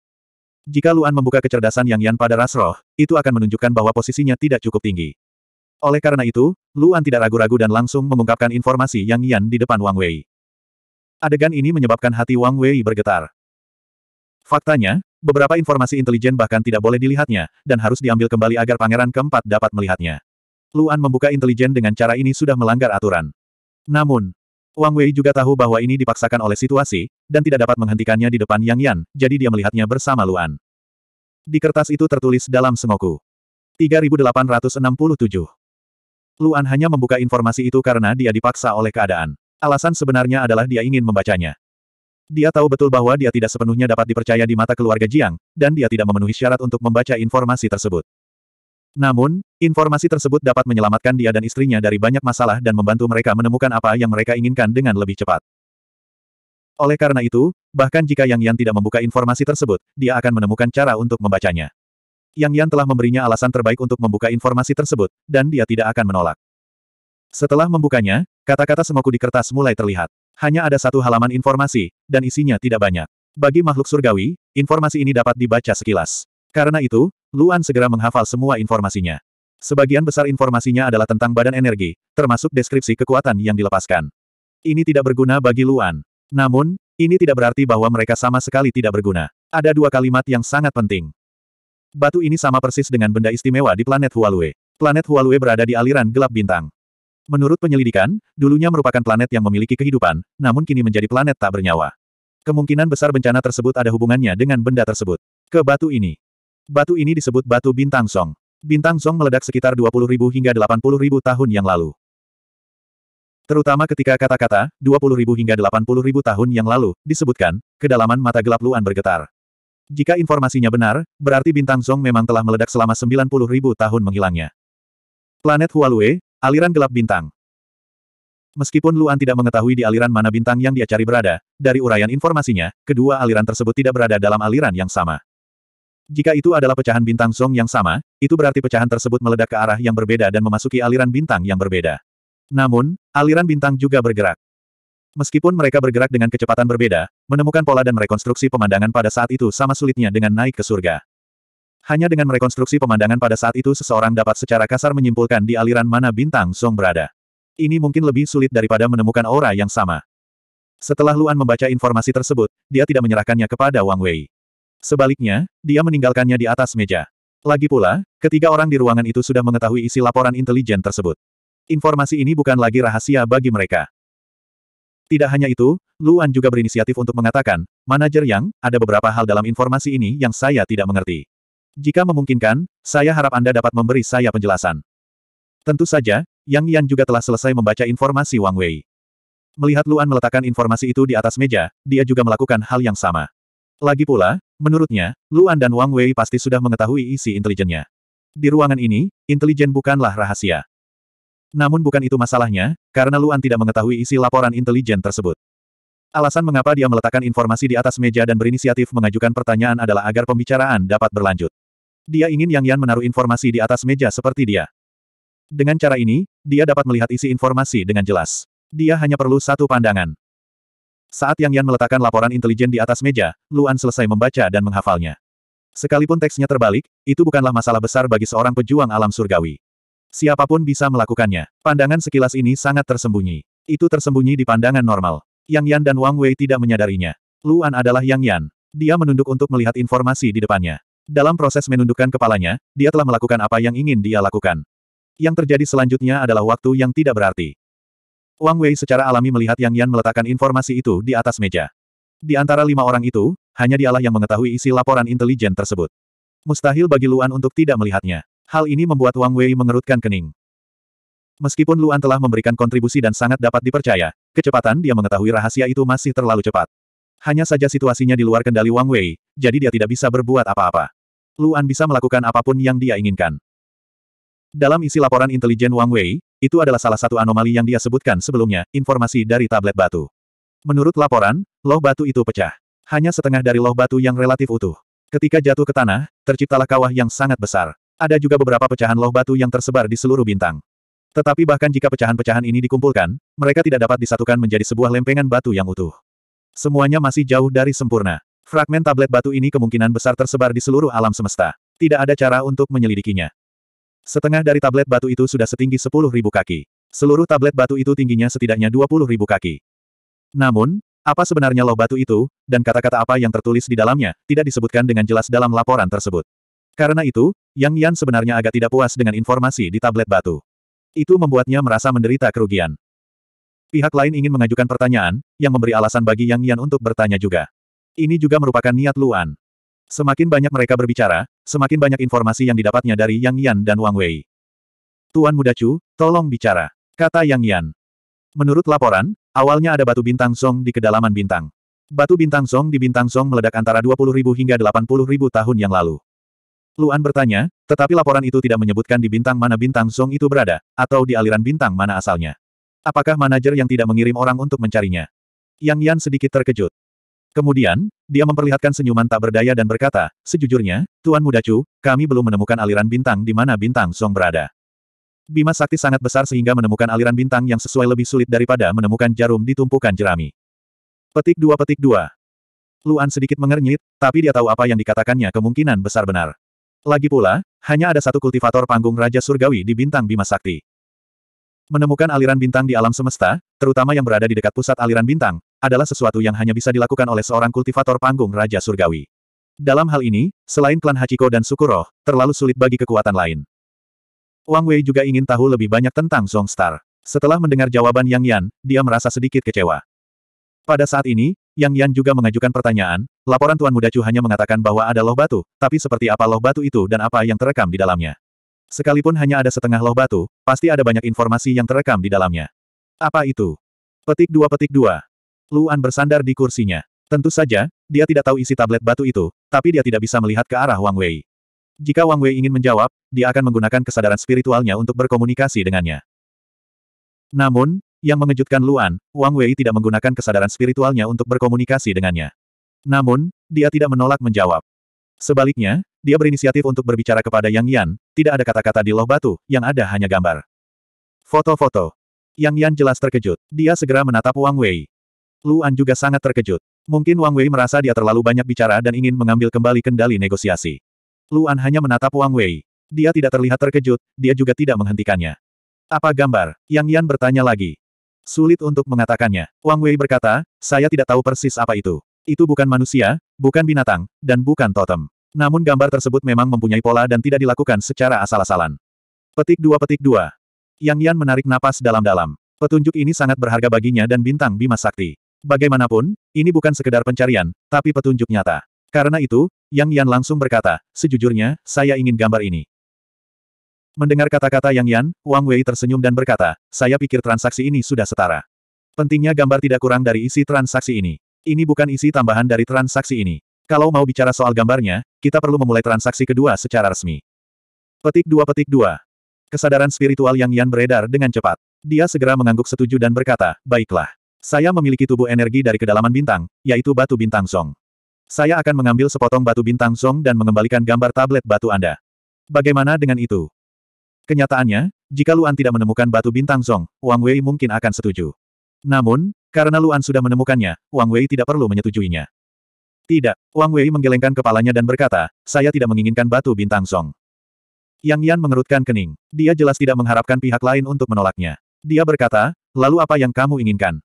Jika Luan membuka kecerdasan Yang Yan pada ras roh, itu akan menunjukkan bahwa posisinya tidak cukup tinggi. Oleh karena itu, Luan tidak ragu-ragu dan langsung mengungkapkan informasi Yang Yan di depan Wang Wei. Adegan ini menyebabkan hati Wang Wei bergetar. Faktanya, Beberapa informasi intelijen bahkan tidak boleh dilihatnya, dan harus diambil kembali agar pangeran keempat dapat melihatnya. Luan membuka intelijen dengan cara ini sudah melanggar aturan. Namun, Wang Wei juga tahu bahwa ini dipaksakan oleh situasi, dan tidak dapat menghentikannya di depan Yang Yan, jadi dia melihatnya bersama Luan. Di kertas itu tertulis dalam sengoku. 3867. Luan hanya membuka informasi itu karena dia dipaksa oleh keadaan. Alasan sebenarnya adalah dia ingin membacanya. Dia tahu betul bahwa dia tidak sepenuhnya dapat dipercaya di mata keluarga Jiang, dan dia tidak memenuhi syarat untuk membaca informasi tersebut. Namun, informasi tersebut dapat menyelamatkan dia dan istrinya dari banyak masalah dan membantu mereka menemukan apa yang mereka inginkan dengan lebih cepat. Oleh karena itu, bahkan jika Yang Yan tidak membuka informasi tersebut, dia akan menemukan cara untuk membacanya. Yang Yan telah memberinya alasan terbaik untuk membuka informasi tersebut, dan dia tidak akan menolak. Setelah membukanya, kata-kata semoku di kertas mulai terlihat. Hanya ada satu halaman informasi, dan isinya tidak banyak. Bagi makhluk surgawi, informasi ini dapat dibaca sekilas. Karena itu, Luan segera menghafal semua informasinya. Sebagian besar informasinya adalah tentang badan energi, termasuk deskripsi kekuatan yang dilepaskan. Ini tidak berguna bagi Luan. Namun, ini tidak berarti bahwa mereka sama sekali tidak berguna. Ada dua kalimat yang sangat penting. Batu ini sama persis dengan benda istimewa di planet Hualue. Planet Hualue berada di aliran gelap bintang. Menurut penyelidikan, dulunya merupakan planet yang memiliki kehidupan, namun kini menjadi planet tak bernyawa. Kemungkinan besar bencana tersebut ada hubungannya dengan benda tersebut. Ke batu ini. Batu ini disebut batu bintang song. Bintang song meledak sekitar 20.000 hingga 80.000 tahun yang lalu. Terutama ketika kata-kata 20.000 hingga 80.000 tahun yang lalu disebutkan, kedalaman mata gelap Luan bergetar. Jika informasinya benar, berarti bintang song memang telah meledak selama 90.000 tahun menghilangnya. Planet Hualue, aliran gelap bintang. Meskipun Luan tidak mengetahui di aliran mana bintang yang dia cari berada, dari urayan informasinya, kedua aliran tersebut tidak berada dalam aliran yang sama. Jika itu adalah pecahan bintang Song yang sama, itu berarti pecahan tersebut meledak ke arah yang berbeda dan memasuki aliran bintang yang berbeda. Namun, aliran bintang juga bergerak. Meskipun mereka bergerak dengan kecepatan berbeda, menemukan pola dan merekonstruksi pemandangan pada saat itu sama sulitnya dengan naik ke surga. Hanya dengan merekonstruksi pemandangan pada saat itu seseorang dapat secara kasar menyimpulkan di aliran mana bintang Song berada. Ini mungkin lebih sulit daripada menemukan aura yang sama. Setelah Luan membaca informasi tersebut, dia tidak menyerahkannya kepada Wang Wei. Sebaliknya, dia meninggalkannya di atas meja. Lagi pula, ketiga orang di ruangan itu sudah mengetahui isi laporan intelijen tersebut. Informasi ini bukan lagi rahasia bagi mereka. Tidak hanya itu, Luan juga berinisiatif untuk mengatakan, Manajer Yang, ada beberapa hal dalam informasi ini yang saya tidak mengerti. Jika memungkinkan, saya harap Anda dapat memberi saya penjelasan. Tentu saja, Yang Yan juga telah selesai membaca informasi Wang Wei. Melihat Luan meletakkan informasi itu di atas meja, dia juga melakukan hal yang sama. Lagi pula, menurutnya, Luan dan Wang Wei pasti sudah mengetahui isi intelijennya. Di ruangan ini, intelijen bukanlah rahasia. Namun bukan itu masalahnya, karena Luan tidak mengetahui isi laporan intelijen tersebut. Alasan mengapa dia meletakkan informasi di atas meja dan berinisiatif mengajukan pertanyaan adalah agar pembicaraan dapat berlanjut. Dia ingin Yang Yan menaruh informasi di atas meja seperti dia. Dengan cara ini, dia dapat melihat isi informasi dengan jelas. Dia hanya perlu satu pandangan. Saat Yang Yan meletakkan laporan intelijen di atas meja, Luan selesai membaca dan menghafalnya. Sekalipun teksnya terbalik, itu bukanlah masalah besar bagi seorang pejuang alam surgawi. Siapapun bisa melakukannya. Pandangan sekilas ini sangat tersembunyi. Itu tersembunyi di pandangan normal. Yang Yan dan Wang Wei tidak menyadarinya. Luan adalah Yang Yan. Dia menunduk untuk melihat informasi di depannya. Dalam proses menundukkan kepalanya, dia telah melakukan apa yang ingin dia lakukan. Yang terjadi selanjutnya adalah waktu yang tidak berarti. Wang Wei secara alami melihat Yang Yan meletakkan informasi itu di atas meja. Di antara lima orang itu, hanya dialah yang mengetahui isi laporan intelijen tersebut. Mustahil bagi Luan untuk tidak melihatnya. Hal ini membuat Wang Wei mengerutkan kening. Meskipun Luan telah memberikan kontribusi dan sangat dapat dipercaya, kecepatan dia mengetahui rahasia itu masih terlalu cepat. Hanya saja situasinya di luar kendali Wang Wei, jadi dia tidak bisa berbuat apa-apa. Luan bisa melakukan apapun yang dia inginkan. Dalam isi laporan intelijen Wang Wei, itu adalah salah satu anomali yang dia sebutkan sebelumnya, informasi dari tablet batu. Menurut laporan, loh batu itu pecah. Hanya setengah dari loh batu yang relatif utuh. Ketika jatuh ke tanah, terciptalah kawah yang sangat besar. Ada juga beberapa pecahan loh batu yang tersebar di seluruh bintang. Tetapi bahkan jika pecahan-pecahan ini dikumpulkan, mereka tidak dapat disatukan menjadi sebuah lempengan batu yang utuh. Semuanya masih jauh dari sempurna. Fragmen tablet batu ini kemungkinan besar tersebar di seluruh alam semesta. Tidak ada cara untuk menyelidikinya. Setengah dari tablet batu itu sudah setinggi sepuluh ribu kaki. Seluruh tablet batu itu tingginya setidaknya dua puluh ribu kaki. Namun, apa sebenarnya loh batu itu, dan kata-kata apa yang tertulis di dalamnya, tidak disebutkan dengan jelas dalam laporan tersebut. Karena itu, Yang Yan sebenarnya agak tidak puas dengan informasi di tablet batu. Itu membuatnya merasa menderita kerugian. Pihak lain ingin mengajukan pertanyaan, yang memberi alasan bagi Yang Yan untuk bertanya juga. Ini juga merupakan niat Luan. Semakin banyak mereka berbicara, semakin banyak informasi yang didapatnya dari Yang Yan dan Wang Wei. Tuan Muda Chu, tolong bicara, kata Yang Yan. Menurut laporan, awalnya ada batu bintang Song di kedalaman bintang. Batu bintang Song di bintang Song meledak antara 20.000 hingga 80.000 tahun yang lalu. Luan bertanya, tetapi laporan itu tidak menyebutkan di bintang mana bintang Song itu berada, atau di aliran bintang mana asalnya. Apakah manajer yang tidak mengirim orang untuk mencarinya? Yang Yan sedikit terkejut. Kemudian, dia memperlihatkan senyuman tak berdaya dan berkata, sejujurnya, Tuan Muda Chu, kami belum menemukan aliran bintang di mana bintang Song berada. Bima sakti sangat besar sehingga menemukan aliran bintang yang sesuai lebih sulit daripada menemukan jarum di tumpukan jerami. Petik dua petik dua. Luan sedikit mengernyit, tapi dia tahu apa yang dikatakannya kemungkinan besar benar. Lagi pula, hanya ada satu kultivator panggung Raja Surgawi di bintang Bima Sakti. Menemukan aliran bintang di alam semesta, terutama yang berada di dekat pusat aliran bintang, adalah sesuatu yang hanya bisa dilakukan oleh seorang kultivator panggung Raja Surgawi. Dalam hal ini, selain klan Hachiko dan Sukuro, terlalu sulit bagi kekuatan lain. Wang Wei juga ingin tahu lebih banyak tentang Song Star. Setelah mendengar jawaban Yang Yan, dia merasa sedikit kecewa. Pada saat ini, Yang Yan juga mengajukan pertanyaan, laporan Tuan Muda Chu hanya mengatakan bahwa ada loh batu, tapi seperti apa loh batu itu dan apa yang terekam di dalamnya. Sekalipun hanya ada setengah loh batu, pasti ada banyak informasi yang terekam di dalamnya. Apa itu? Petik dua petik dua. Luan bersandar di kursinya. Tentu saja, dia tidak tahu isi tablet batu itu, tapi dia tidak bisa melihat ke arah Wang Wei. Jika Wang Wei ingin menjawab, dia akan menggunakan kesadaran spiritualnya untuk berkomunikasi dengannya. Namun, yang mengejutkan Luan, Wang Wei tidak menggunakan kesadaran spiritualnya untuk berkomunikasi dengannya. Namun, dia tidak menolak menjawab. Sebaliknya, dia berinisiatif untuk berbicara kepada Yang Yan, tidak ada kata-kata di loh batu, yang ada hanya gambar. Foto-foto. Yang Yan jelas terkejut. Dia segera menatap Wang Wei. Luan juga sangat terkejut. Mungkin Wang Wei merasa dia terlalu banyak bicara dan ingin mengambil kembali kendali negosiasi. Luan hanya menatap Wang Wei. Dia tidak terlihat terkejut, dia juga tidak menghentikannya. Apa gambar? Yang Yan bertanya lagi. Sulit untuk mengatakannya. Wang Wei berkata, saya tidak tahu persis apa itu. Itu bukan manusia, bukan binatang, dan bukan totem. Namun gambar tersebut memang mempunyai pola dan tidak dilakukan secara asal-asalan. Petik dua petik dua. Yang Yan menarik napas dalam-dalam. Petunjuk ini sangat berharga baginya dan bintang Bima Sakti. Bagaimanapun, ini bukan sekedar pencarian, tapi petunjuk nyata. Karena itu, Yang Yan langsung berkata, sejujurnya, saya ingin gambar ini. Mendengar kata-kata Yang Yan, Wang Wei tersenyum dan berkata, saya pikir transaksi ini sudah setara. Pentingnya gambar tidak kurang dari isi transaksi ini. Ini bukan isi tambahan dari transaksi ini. Kalau mau bicara soal gambarnya, kita perlu memulai transaksi kedua secara resmi. Petik dua petik dua. Kesadaran spiritual Yang Yan beredar dengan cepat. Dia segera mengangguk setuju dan berkata, baiklah. Saya memiliki tubuh energi dari kedalaman bintang, yaitu batu bintang Song. Saya akan mengambil sepotong batu bintang Song dan mengembalikan gambar tablet batu Anda. Bagaimana dengan itu? Kenyataannya, jika Luan tidak menemukan batu bintang Song, Wang Wei mungkin akan setuju. Namun, karena Luan sudah menemukannya, Wang Wei tidak perlu menyetujuinya. Tidak, Wang Wei menggelengkan kepalanya dan berkata, saya tidak menginginkan batu bintang Song. Yang Yan mengerutkan kening. Dia jelas tidak mengharapkan pihak lain untuk menolaknya. Dia berkata, lalu apa yang kamu inginkan?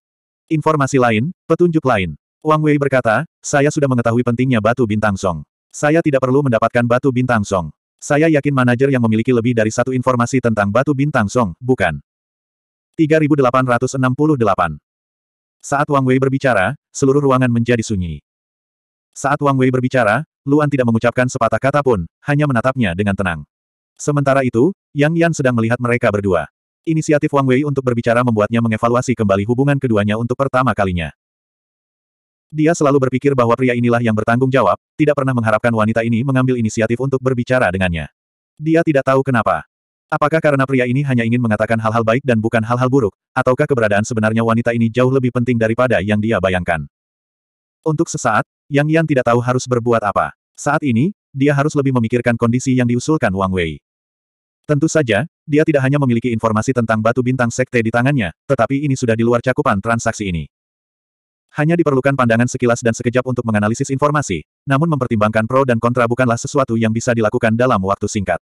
Informasi lain, petunjuk lain. Wang Wei berkata, saya sudah mengetahui pentingnya batu bintang Song. Saya tidak perlu mendapatkan batu bintang Song. Saya yakin manajer yang memiliki lebih dari satu informasi tentang batu bintang Song, bukan? 3868 Saat Wang Wei berbicara, seluruh ruangan menjadi sunyi. Saat Wang Wei berbicara, Luan tidak mengucapkan sepatah kata pun, hanya menatapnya dengan tenang. Sementara itu, Yang Yan sedang melihat mereka berdua. Inisiatif Wang Wei untuk berbicara membuatnya mengevaluasi kembali hubungan keduanya untuk pertama kalinya. Dia selalu berpikir bahwa pria inilah yang bertanggung jawab, tidak pernah mengharapkan wanita ini mengambil inisiatif untuk berbicara dengannya. Dia tidak tahu kenapa. Apakah karena pria ini hanya ingin mengatakan hal-hal baik dan bukan hal-hal buruk, ataukah keberadaan sebenarnya wanita ini jauh lebih penting daripada yang dia bayangkan? Untuk sesaat, Yang Yan tidak tahu harus berbuat apa. Saat ini, dia harus lebih memikirkan kondisi yang diusulkan Wang Wei. Tentu saja, dia tidak hanya memiliki informasi tentang batu bintang sekte di tangannya, tetapi ini sudah di luar cakupan transaksi ini. Hanya diperlukan pandangan sekilas dan sekejap untuk menganalisis informasi, namun mempertimbangkan pro dan kontra bukanlah sesuatu yang bisa dilakukan dalam waktu singkat.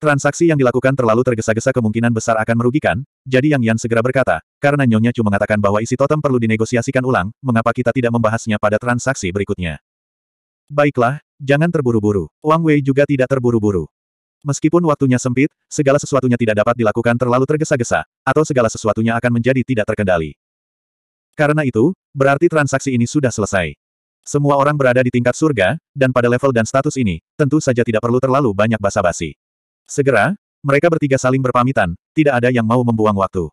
Transaksi yang dilakukan terlalu tergesa-gesa kemungkinan besar akan merugikan, jadi Yang Yan segera berkata, karena Nyonya Chu mengatakan bahwa isi totem perlu dinegosiasikan ulang, mengapa kita tidak membahasnya pada transaksi berikutnya. Baiklah, jangan terburu-buru. Wang Wei juga tidak terburu-buru. Meskipun waktunya sempit, segala sesuatunya tidak dapat dilakukan terlalu tergesa-gesa, atau segala sesuatunya akan menjadi tidak terkendali. Karena itu, berarti transaksi ini sudah selesai. Semua orang berada di tingkat surga, dan pada level dan status ini, tentu saja tidak perlu terlalu banyak basa-basi. Segera, mereka bertiga saling berpamitan, tidak ada yang mau membuang waktu.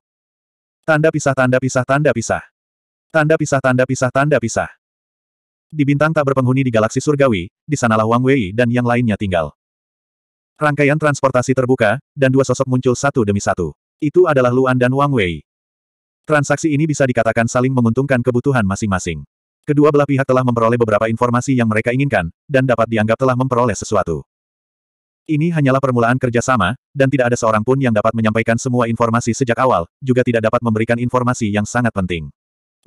Tanda pisah tanda pisah tanda pisah. Tanda pisah tanda pisah tanda pisah. Di bintang tak berpenghuni di galaksi surgawi, di sanalah Wang Wei dan yang lainnya tinggal. Rangkaian transportasi terbuka, dan dua sosok muncul satu demi satu. Itu adalah Luan dan Wang Wei. Transaksi ini bisa dikatakan saling menguntungkan kebutuhan masing-masing. Kedua belah pihak telah memperoleh beberapa informasi yang mereka inginkan, dan dapat dianggap telah memperoleh sesuatu. Ini hanyalah permulaan kerjasama, dan tidak ada seorang pun yang dapat menyampaikan semua informasi sejak awal, juga tidak dapat memberikan informasi yang sangat penting.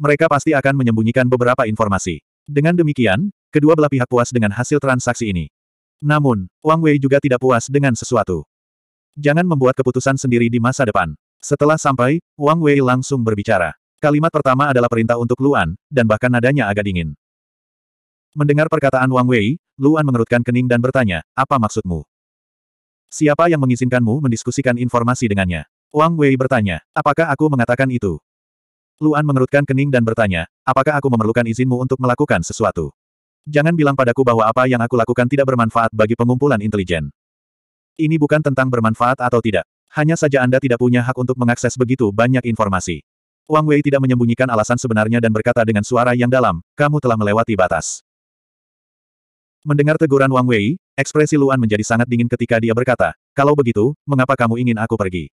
Mereka pasti akan menyembunyikan beberapa informasi. Dengan demikian, kedua belah pihak puas dengan hasil transaksi ini. Namun, Wang Wei juga tidak puas dengan sesuatu. Jangan membuat keputusan sendiri di masa depan. Setelah sampai, Wang Wei langsung berbicara. Kalimat pertama adalah perintah untuk Luan, dan bahkan nadanya agak dingin. Mendengar perkataan Wang Wei, Luan mengerutkan kening dan bertanya, apa maksudmu? Siapa yang mengizinkanmu mendiskusikan informasi dengannya? Wang Wei bertanya, apakah aku mengatakan itu? Luan mengerutkan kening dan bertanya, apakah aku memerlukan izinmu untuk melakukan sesuatu? Jangan bilang padaku bahwa apa yang aku lakukan tidak bermanfaat bagi pengumpulan intelijen. Ini bukan tentang bermanfaat atau tidak. Hanya saja Anda tidak punya hak untuk mengakses begitu banyak informasi. Wang Wei tidak menyembunyikan alasan sebenarnya dan berkata dengan suara yang dalam, kamu telah melewati batas. Mendengar teguran Wang Wei, ekspresi Luan menjadi sangat dingin ketika dia berkata, kalau begitu, mengapa kamu ingin aku pergi?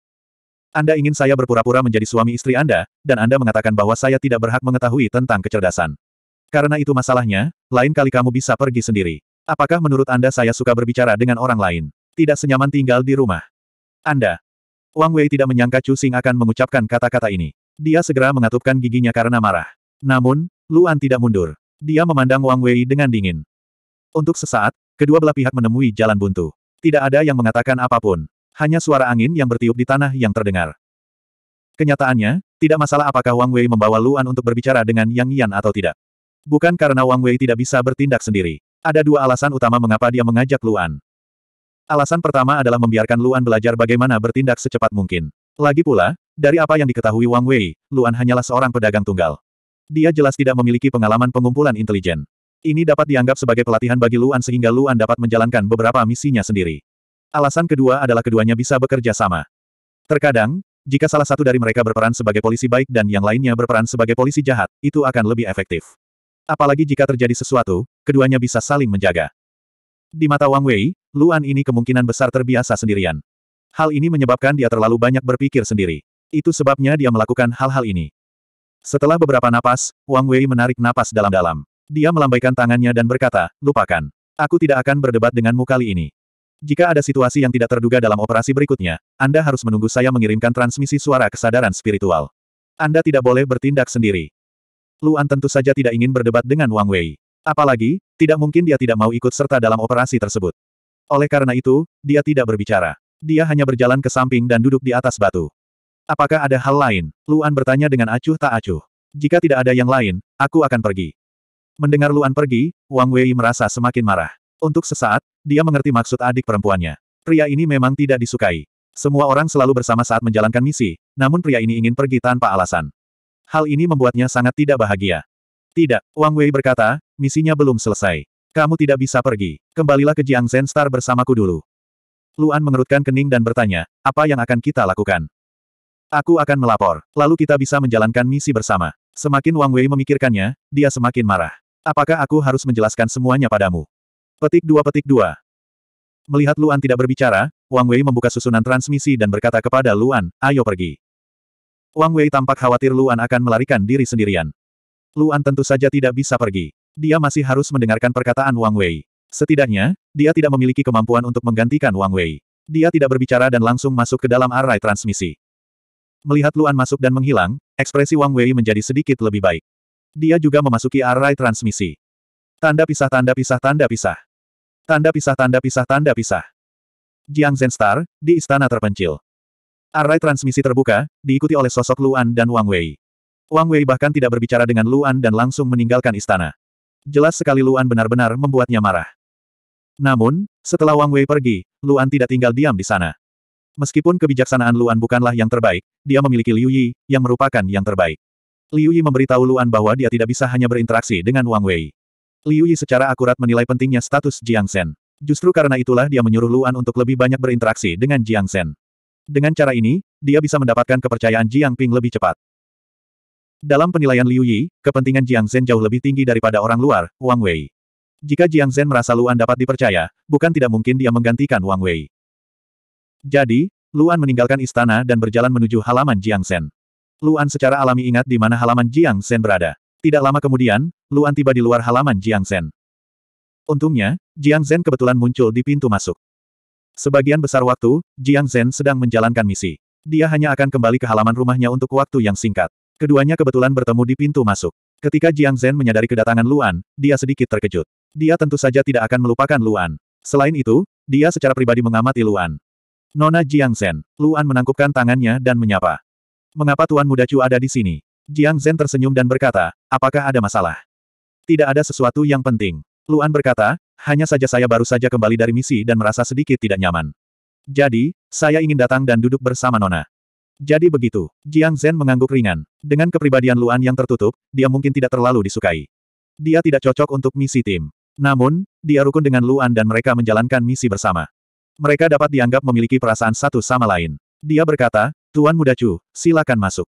Anda ingin saya berpura-pura menjadi suami istri Anda, dan Anda mengatakan bahwa saya tidak berhak mengetahui tentang kecerdasan. Karena itu masalahnya, lain kali kamu bisa pergi sendiri. Apakah menurut Anda saya suka berbicara dengan orang lain? Tidak senyaman tinggal di rumah. Anda. Wang Wei tidak menyangka Chu Xing akan mengucapkan kata-kata ini. Dia segera mengatupkan giginya karena marah. Namun, Luan tidak mundur. Dia memandang Wang Wei dengan dingin. Untuk sesaat, kedua belah pihak menemui jalan buntu. Tidak ada yang mengatakan apapun. Hanya suara angin yang bertiup di tanah yang terdengar. Kenyataannya, tidak masalah apakah Wang Wei membawa Luan untuk berbicara dengan Yang Yan atau tidak. Bukan karena Wang Wei tidak bisa bertindak sendiri. Ada dua alasan utama mengapa dia mengajak Luan. Alasan pertama adalah membiarkan Luan belajar bagaimana bertindak secepat mungkin. Lagi pula, dari apa yang diketahui Wang Wei, Luan hanyalah seorang pedagang tunggal. Dia jelas tidak memiliki pengalaman pengumpulan intelijen. Ini dapat dianggap sebagai pelatihan bagi Luan sehingga Luan dapat menjalankan beberapa misinya sendiri. Alasan kedua adalah keduanya bisa bekerja sama. Terkadang, jika salah satu dari mereka berperan sebagai polisi baik dan yang lainnya berperan sebagai polisi jahat, itu akan lebih efektif. Apalagi jika terjadi sesuatu, keduanya bisa saling menjaga. Di mata Wang Wei, Luan ini kemungkinan besar terbiasa sendirian. Hal ini menyebabkan dia terlalu banyak berpikir sendiri. Itu sebabnya dia melakukan hal-hal ini. Setelah beberapa napas, Wang Wei menarik napas dalam-dalam. Dia melambaikan tangannya dan berkata, lupakan. Aku tidak akan berdebat denganmu kali ini. Jika ada situasi yang tidak terduga dalam operasi berikutnya, Anda harus menunggu saya mengirimkan transmisi suara kesadaran spiritual. Anda tidak boleh bertindak sendiri. Luan tentu saja tidak ingin berdebat dengan Wang Wei. Apalagi, tidak mungkin dia tidak mau ikut serta dalam operasi tersebut. Oleh karena itu, dia tidak berbicara. Dia hanya berjalan ke samping dan duduk di atas batu. Apakah ada hal lain? Luan bertanya dengan acuh tak acuh. Jika tidak ada yang lain, aku akan pergi. Mendengar Luan pergi, Wang Wei merasa semakin marah. Untuk sesaat, dia mengerti maksud adik perempuannya. Pria ini memang tidak disukai. Semua orang selalu bersama saat menjalankan misi, namun pria ini ingin pergi tanpa alasan. Hal ini membuatnya sangat tidak bahagia. Tidak, Wang Wei berkata, misinya belum selesai. Kamu tidak bisa pergi. Kembalilah ke Jiang Zhen Star bersamaku dulu. Luan mengerutkan kening dan bertanya, apa yang akan kita lakukan? Aku akan melapor, lalu kita bisa menjalankan misi bersama. Semakin Wang Wei memikirkannya, dia semakin marah. Apakah aku harus menjelaskan semuanya padamu? Petik dua petik dua. Melihat Luan tidak berbicara, Wang Wei membuka susunan transmisi dan berkata kepada Luan, ayo pergi. Wang Wei tampak khawatir Luan akan melarikan diri sendirian. Luan tentu saja tidak bisa pergi. Dia masih harus mendengarkan perkataan Wang Wei. Setidaknya, dia tidak memiliki kemampuan untuk menggantikan Wang Wei. Dia tidak berbicara dan langsung masuk ke dalam array transmisi. Melihat Luan masuk dan menghilang, ekspresi Wang Wei menjadi sedikit lebih baik. Dia juga memasuki array transmisi. Tanda pisah tanda pisah tanda pisah. Tanda pisah tanda pisah tanda pisah. Jiang Zenstar, di istana terpencil. Array transmisi terbuka, diikuti oleh sosok Luan dan Wang Wei. Wang Wei bahkan tidak berbicara dengan Luan dan langsung meninggalkan istana. Jelas sekali Luan benar-benar membuatnya marah. Namun, setelah Wang Wei pergi, Luan tidak tinggal diam di sana. Meskipun kebijaksanaan Luan bukanlah yang terbaik, dia memiliki Liu Yi, yang merupakan yang terbaik. Liu Yi memberitahu Luan bahwa dia tidak bisa hanya berinteraksi dengan Wang Wei. Liu Yi secara akurat menilai pentingnya status Jiang Shen. Justru karena itulah dia menyuruh Luan untuk lebih banyak berinteraksi dengan Jiang Shen. Dengan cara ini, dia bisa mendapatkan kepercayaan Jiang Ping lebih cepat. Dalam penilaian Liu Yi, kepentingan Jiang Zhen jauh lebih tinggi daripada orang luar, Wang Wei. Jika Jiang Zhen merasa Luan dapat dipercaya, bukan tidak mungkin dia menggantikan Wang Wei. Jadi, Luan meninggalkan istana dan berjalan menuju halaman Jiang Zhen. Luan secara alami ingat di mana halaman Jiang Zhen berada. Tidak lama kemudian, Luan tiba di luar halaman Jiang Zhen. Untungnya, Jiang Zhen kebetulan muncul di pintu masuk. Sebagian besar waktu, Jiang Zhen sedang menjalankan misi. Dia hanya akan kembali ke halaman rumahnya untuk waktu yang singkat. Keduanya kebetulan bertemu di pintu masuk. Ketika Jiang Zhen menyadari kedatangan Luan, dia sedikit terkejut. Dia tentu saja tidak akan melupakan Luan. Selain itu, dia secara pribadi mengamati Luan. Nona Jiang Zhen, Luan menangkupkan tangannya dan menyapa. Mengapa Tuan Muda Chu ada di sini? Jiang Zhen tersenyum dan berkata, apakah ada masalah? Tidak ada sesuatu yang penting. Luan berkata, hanya saja saya baru saja kembali dari misi dan merasa sedikit tidak nyaman. Jadi, saya ingin datang dan duduk bersama Nona. Jadi begitu, Jiang Zhen mengangguk ringan. Dengan kepribadian Luan yang tertutup, dia mungkin tidak terlalu disukai. Dia tidak cocok untuk misi tim. Namun, dia rukun dengan Luan dan mereka menjalankan misi bersama. Mereka dapat dianggap memiliki perasaan satu sama lain. Dia berkata, Tuan Muda Chu, silakan masuk.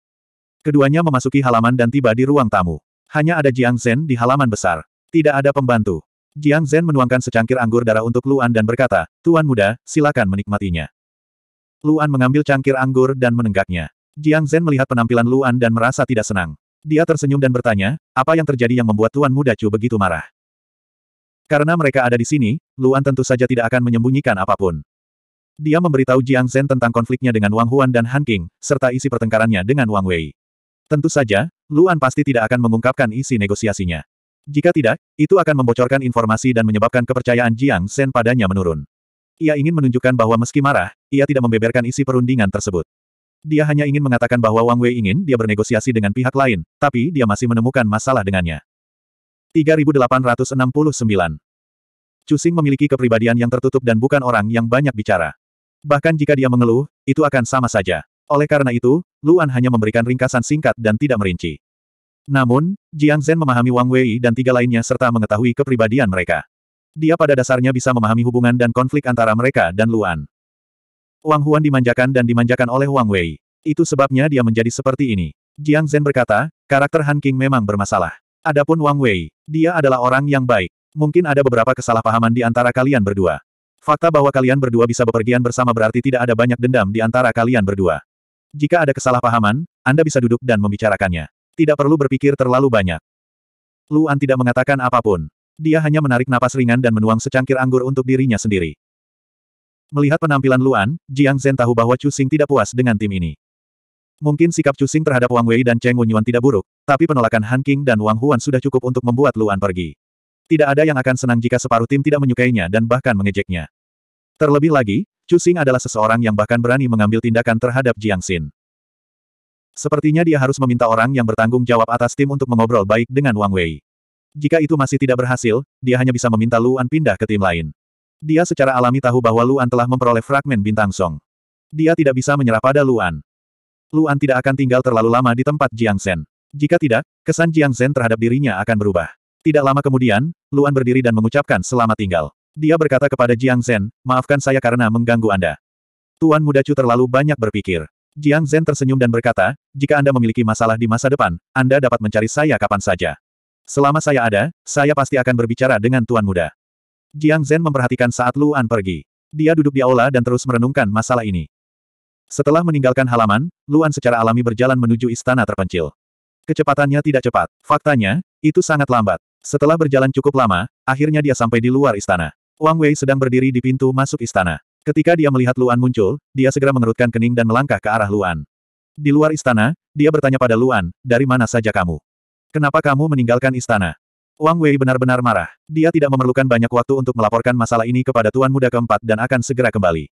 Keduanya memasuki halaman dan tiba di ruang tamu. Hanya ada Jiang Zhen di halaman besar. Tidak ada pembantu. Jiang Zhen menuangkan secangkir anggur darah untuk Luan dan berkata, Tuan muda, silakan menikmatinya. Luan mengambil cangkir anggur dan menenggaknya. Jiang Zhen melihat penampilan Luan dan merasa tidak senang. Dia tersenyum dan bertanya, apa yang terjadi yang membuat Tuan Muda Chu begitu marah? Karena mereka ada di sini, Luan tentu saja tidak akan menyembunyikan apapun. Dia memberitahu Jiang Zhen tentang konfliknya dengan Wang Huan dan Han King, serta isi pertengkarannya dengan Wang Wei. Tentu saja, Luan pasti tidak akan mengungkapkan isi negosiasinya. Jika tidak, itu akan membocorkan informasi dan menyebabkan kepercayaan Jiang Shen padanya menurun. Ia ingin menunjukkan bahwa meski marah, ia tidak membeberkan isi perundingan tersebut. Dia hanya ingin mengatakan bahwa Wang Wei ingin dia bernegosiasi dengan pihak lain, tapi dia masih menemukan masalah dengannya. 3869 Cusing memiliki kepribadian yang tertutup dan bukan orang yang banyak bicara. Bahkan jika dia mengeluh, itu akan sama saja. Oleh karena itu, Luan hanya memberikan ringkasan singkat dan tidak merinci. Namun, Jiang Zhen memahami Wang Wei dan tiga lainnya serta mengetahui kepribadian mereka. Dia pada dasarnya bisa memahami hubungan dan konflik antara mereka dan Luan. Wang Huan dimanjakan dan dimanjakan oleh Wang Wei. Itu sebabnya dia menjadi seperti ini. Jiang Zhen berkata, karakter Han King memang bermasalah. Adapun Wang Wei, dia adalah orang yang baik. Mungkin ada beberapa kesalahpahaman di antara kalian berdua. Fakta bahwa kalian berdua bisa bepergian bersama berarti tidak ada banyak dendam di antara kalian berdua. Jika ada kesalahpahaman, Anda bisa duduk dan membicarakannya. Tidak perlu berpikir terlalu banyak. Luan tidak mengatakan apapun. Dia hanya menarik napas ringan dan menuang secangkir anggur untuk dirinya sendiri. Melihat penampilan Luan, Jiang Zhen tahu bahwa Chu Xing tidak puas dengan tim ini. Mungkin sikap Chu Xing terhadap Wang Wei dan Cheng Wunyuan tidak buruk, tapi penolakan Han King dan Wang Huan sudah cukup untuk membuat Luan pergi. Tidak ada yang akan senang jika separuh tim tidak menyukainya dan bahkan mengejeknya. Terlebih lagi, Chu Xing adalah seseorang yang bahkan berani mengambil tindakan terhadap Jiang Xin. Sepertinya dia harus meminta orang yang bertanggung jawab atas tim untuk mengobrol baik dengan Wang Wei. Jika itu masih tidak berhasil, dia hanya bisa meminta Luan pindah ke tim lain. Dia secara alami tahu bahwa Luan telah memperoleh fragmen bintang Song. Dia tidak bisa menyerah pada Luan. Luan tidak akan tinggal terlalu lama di tempat Jiang Zhen. Jika tidak, kesan Jiang Zhen terhadap dirinya akan berubah. Tidak lama kemudian, Luan berdiri dan mengucapkan selamat tinggal. Dia berkata kepada Jiang Zhen, maafkan saya karena mengganggu Anda. Tuan muda Chu terlalu banyak berpikir. Jiang Zhen tersenyum dan berkata, jika Anda memiliki masalah di masa depan, Anda dapat mencari saya kapan saja. Selama saya ada, saya pasti akan berbicara dengan Tuan Muda. Jiang Zhen memperhatikan saat Luan pergi. Dia duduk di aula dan terus merenungkan masalah ini. Setelah meninggalkan halaman, Luan secara alami berjalan menuju istana terpencil. Kecepatannya tidak cepat. Faktanya, itu sangat lambat. Setelah berjalan cukup lama, akhirnya dia sampai di luar istana. Wang Wei sedang berdiri di pintu masuk istana. Ketika dia melihat Luan muncul, dia segera mengerutkan kening dan melangkah ke arah Luan. Di luar istana, dia bertanya pada Luan, dari mana saja kamu? Kenapa kamu meninggalkan istana? Wang Wei benar-benar marah. Dia tidak memerlukan banyak waktu untuk melaporkan masalah ini kepada Tuan Muda keempat dan akan segera kembali.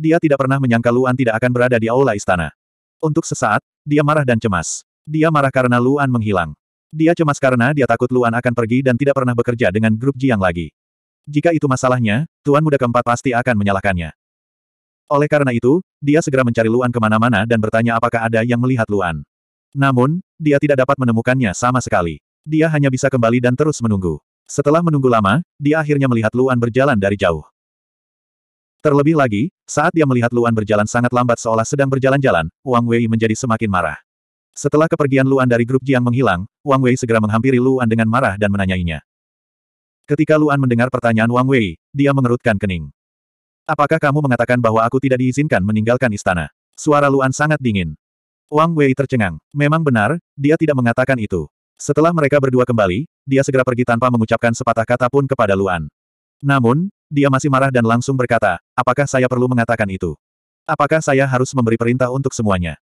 Dia tidak pernah menyangka Luan tidak akan berada di aula istana. Untuk sesaat, dia marah dan cemas. Dia marah karena Luan menghilang. Dia cemas karena dia takut Luan akan pergi dan tidak pernah bekerja dengan grup Jiang lagi. Jika itu masalahnya, Tuan Muda keempat pasti akan menyalahkannya. Oleh karena itu, dia segera mencari Luan kemana-mana dan bertanya apakah ada yang melihat Luan. Namun, dia tidak dapat menemukannya sama sekali. Dia hanya bisa kembali dan terus menunggu. Setelah menunggu lama, dia akhirnya melihat Luan berjalan dari jauh. Terlebih lagi, saat dia melihat Luan berjalan sangat lambat seolah sedang berjalan-jalan, Wang Wei menjadi semakin marah. Setelah kepergian Luan dari grup Jiang menghilang, Wang Wei segera menghampiri Luan dengan marah dan menanyainya. Ketika Luan mendengar pertanyaan Wang Wei, dia mengerutkan kening. Apakah kamu mengatakan bahwa aku tidak diizinkan meninggalkan istana? Suara Luan sangat dingin. Wang Wei tercengang. Memang benar, dia tidak mengatakan itu. Setelah mereka berdua kembali, dia segera pergi tanpa mengucapkan sepatah kata pun kepada Luan. Namun, dia masih marah dan langsung berkata, apakah saya perlu mengatakan itu? Apakah saya harus memberi perintah untuk semuanya?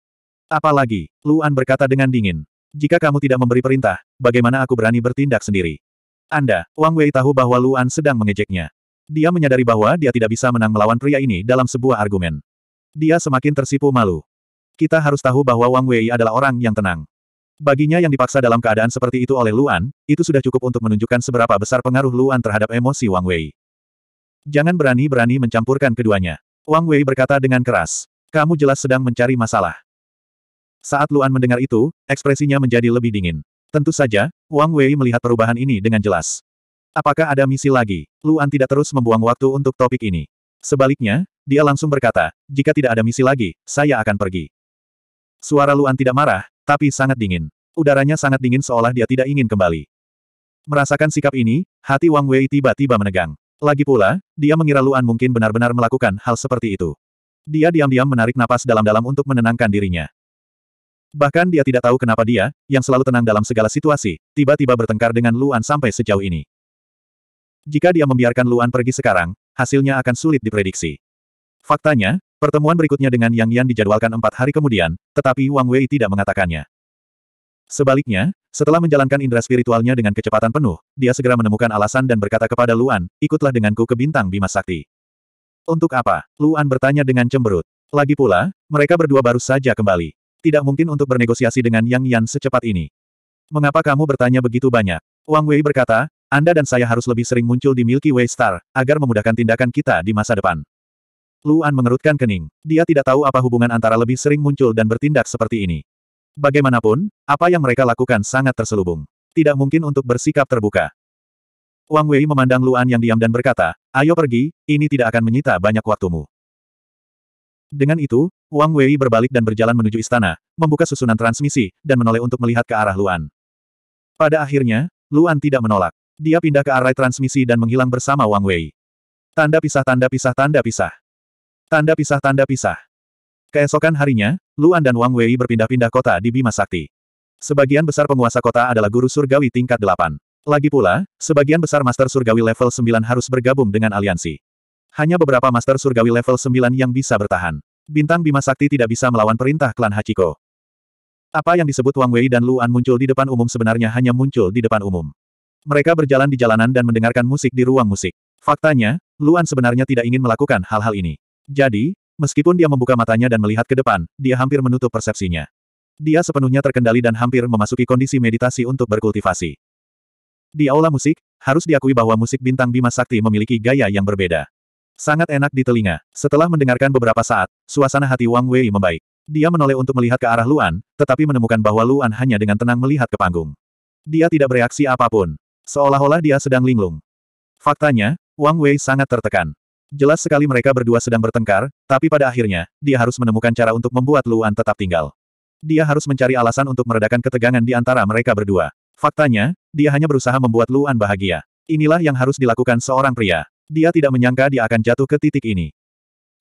Apalagi, Luan berkata dengan dingin. Jika kamu tidak memberi perintah, bagaimana aku berani bertindak sendiri? Anda, Wang Wei tahu bahwa Luan sedang mengejeknya. Dia menyadari bahwa dia tidak bisa menang melawan pria ini dalam sebuah argumen. Dia semakin tersipu malu. Kita harus tahu bahwa Wang Wei adalah orang yang tenang. Baginya yang dipaksa dalam keadaan seperti itu oleh Luan, itu sudah cukup untuk menunjukkan seberapa besar pengaruh Luan terhadap emosi Wang Wei. Jangan berani-berani mencampurkan keduanya. Wang Wei berkata dengan keras. Kamu jelas sedang mencari masalah. Saat Luan mendengar itu, ekspresinya menjadi lebih dingin. Tentu saja, Wang Wei melihat perubahan ini dengan jelas. Apakah ada misi lagi? Luan tidak terus membuang waktu untuk topik ini. Sebaliknya, dia langsung berkata, jika tidak ada misi lagi, saya akan pergi. Suara Luan tidak marah, tapi sangat dingin. Udaranya sangat dingin seolah dia tidak ingin kembali. Merasakan sikap ini, hati Wang Wei tiba-tiba menegang. Lagi pula, dia mengira Luan mungkin benar-benar melakukan hal seperti itu. Dia diam-diam menarik napas dalam-dalam untuk menenangkan dirinya. Bahkan dia tidak tahu kenapa dia, yang selalu tenang dalam segala situasi, tiba-tiba bertengkar dengan Luan sampai sejauh ini. Jika dia membiarkan Luan pergi sekarang, hasilnya akan sulit diprediksi. Faktanya, pertemuan berikutnya dengan Yang Yan dijadwalkan empat hari kemudian, tetapi Wang Wei tidak mengatakannya. Sebaliknya, setelah menjalankan indera spiritualnya dengan kecepatan penuh, dia segera menemukan alasan dan berkata kepada Luan, ikutlah denganku ke bintang Bima Sakti. Untuk apa? Luan bertanya dengan cemberut. Lagi pula, mereka berdua baru saja kembali. Tidak mungkin untuk bernegosiasi dengan Yang Yan secepat ini. Mengapa kamu bertanya begitu banyak? Wang Wei berkata, Anda dan saya harus lebih sering muncul di Milky Way Star, agar memudahkan tindakan kita di masa depan. Luan mengerutkan kening. Dia tidak tahu apa hubungan antara lebih sering muncul dan bertindak seperti ini. Bagaimanapun, apa yang mereka lakukan sangat terselubung. Tidak mungkin untuk bersikap terbuka. Wang Wei memandang Luan yang diam dan berkata, ayo pergi, ini tidak akan menyita banyak waktumu. Dengan itu, Wang Wei berbalik dan berjalan menuju istana, membuka susunan transmisi, dan menoleh untuk melihat ke arah Luan. Pada akhirnya, Luan tidak menolak. Dia pindah ke arah transmisi dan menghilang bersama Wang Wei. Tanda pisah tanda pisah tanda pisah. Tanda pisah tanda pisah. Keesokan harinya, Luan dan Wang Wei berpindah-pindah kota di Bima Sakti. Sebagian besar penguasa kota adalah guru surgawi tingkat 8. Lagi pula, sebagian besar master surgawi level 9 harus bergabung dengan aliansi. Hanya beberapa Master Surgawi level 9 yang bisa bertahan. Bintang Bima Sakti tidak bisa melawan perintah klan Hachiko. Apa yang disebut Wang Wei dan Luan muncul di depan umum sebenarnya hanya muncul di depan umum. Mereka berjalan di jalanan dan mendengarkan musik di ruang musik. Faktanya, Luan sebenarnya tidak ingin melakukan hal-hal ini. Jadi, meskipun dia membuka matanya dan melihat ke depan, dia hampir menutup persepsinya. Dia sepenuhnya terkendali dan hampir memasuki kondisi meditasi untuk berkultivasi. Di aula musik, harus diakui bahwa musik bintang Bima Sakti memiliki gaya yang berbeda. Sangat enak di telinga. Setelah mendengarkan beberapa saat, suasana hati Wang Wei membaik. Dia menoleh untuk melihat ke arah Luan, tetapi menemukan bahwa Luan hanya dengan tenang melihat ke panggung. Dia tidak bereaksi apapun. Seolah-olah dia sedang linglung. Faktanya, Wang Wei sangat tertekan. Jelas sekali mereka berdua sedang bertengkar, tapi pada akhirnya, dia harus menemukan cara untuk membuat Luan tetap tinggal. Dia harus mencari alasan untuk meredakan ketegangan di antara mereka berdua. Faktanya, dia hanya berusaha membuat Luan bahagia. Inilah yang harus dilakukan seorang pria. Dia tidak menyangka dia akan jatuh ke titik ini.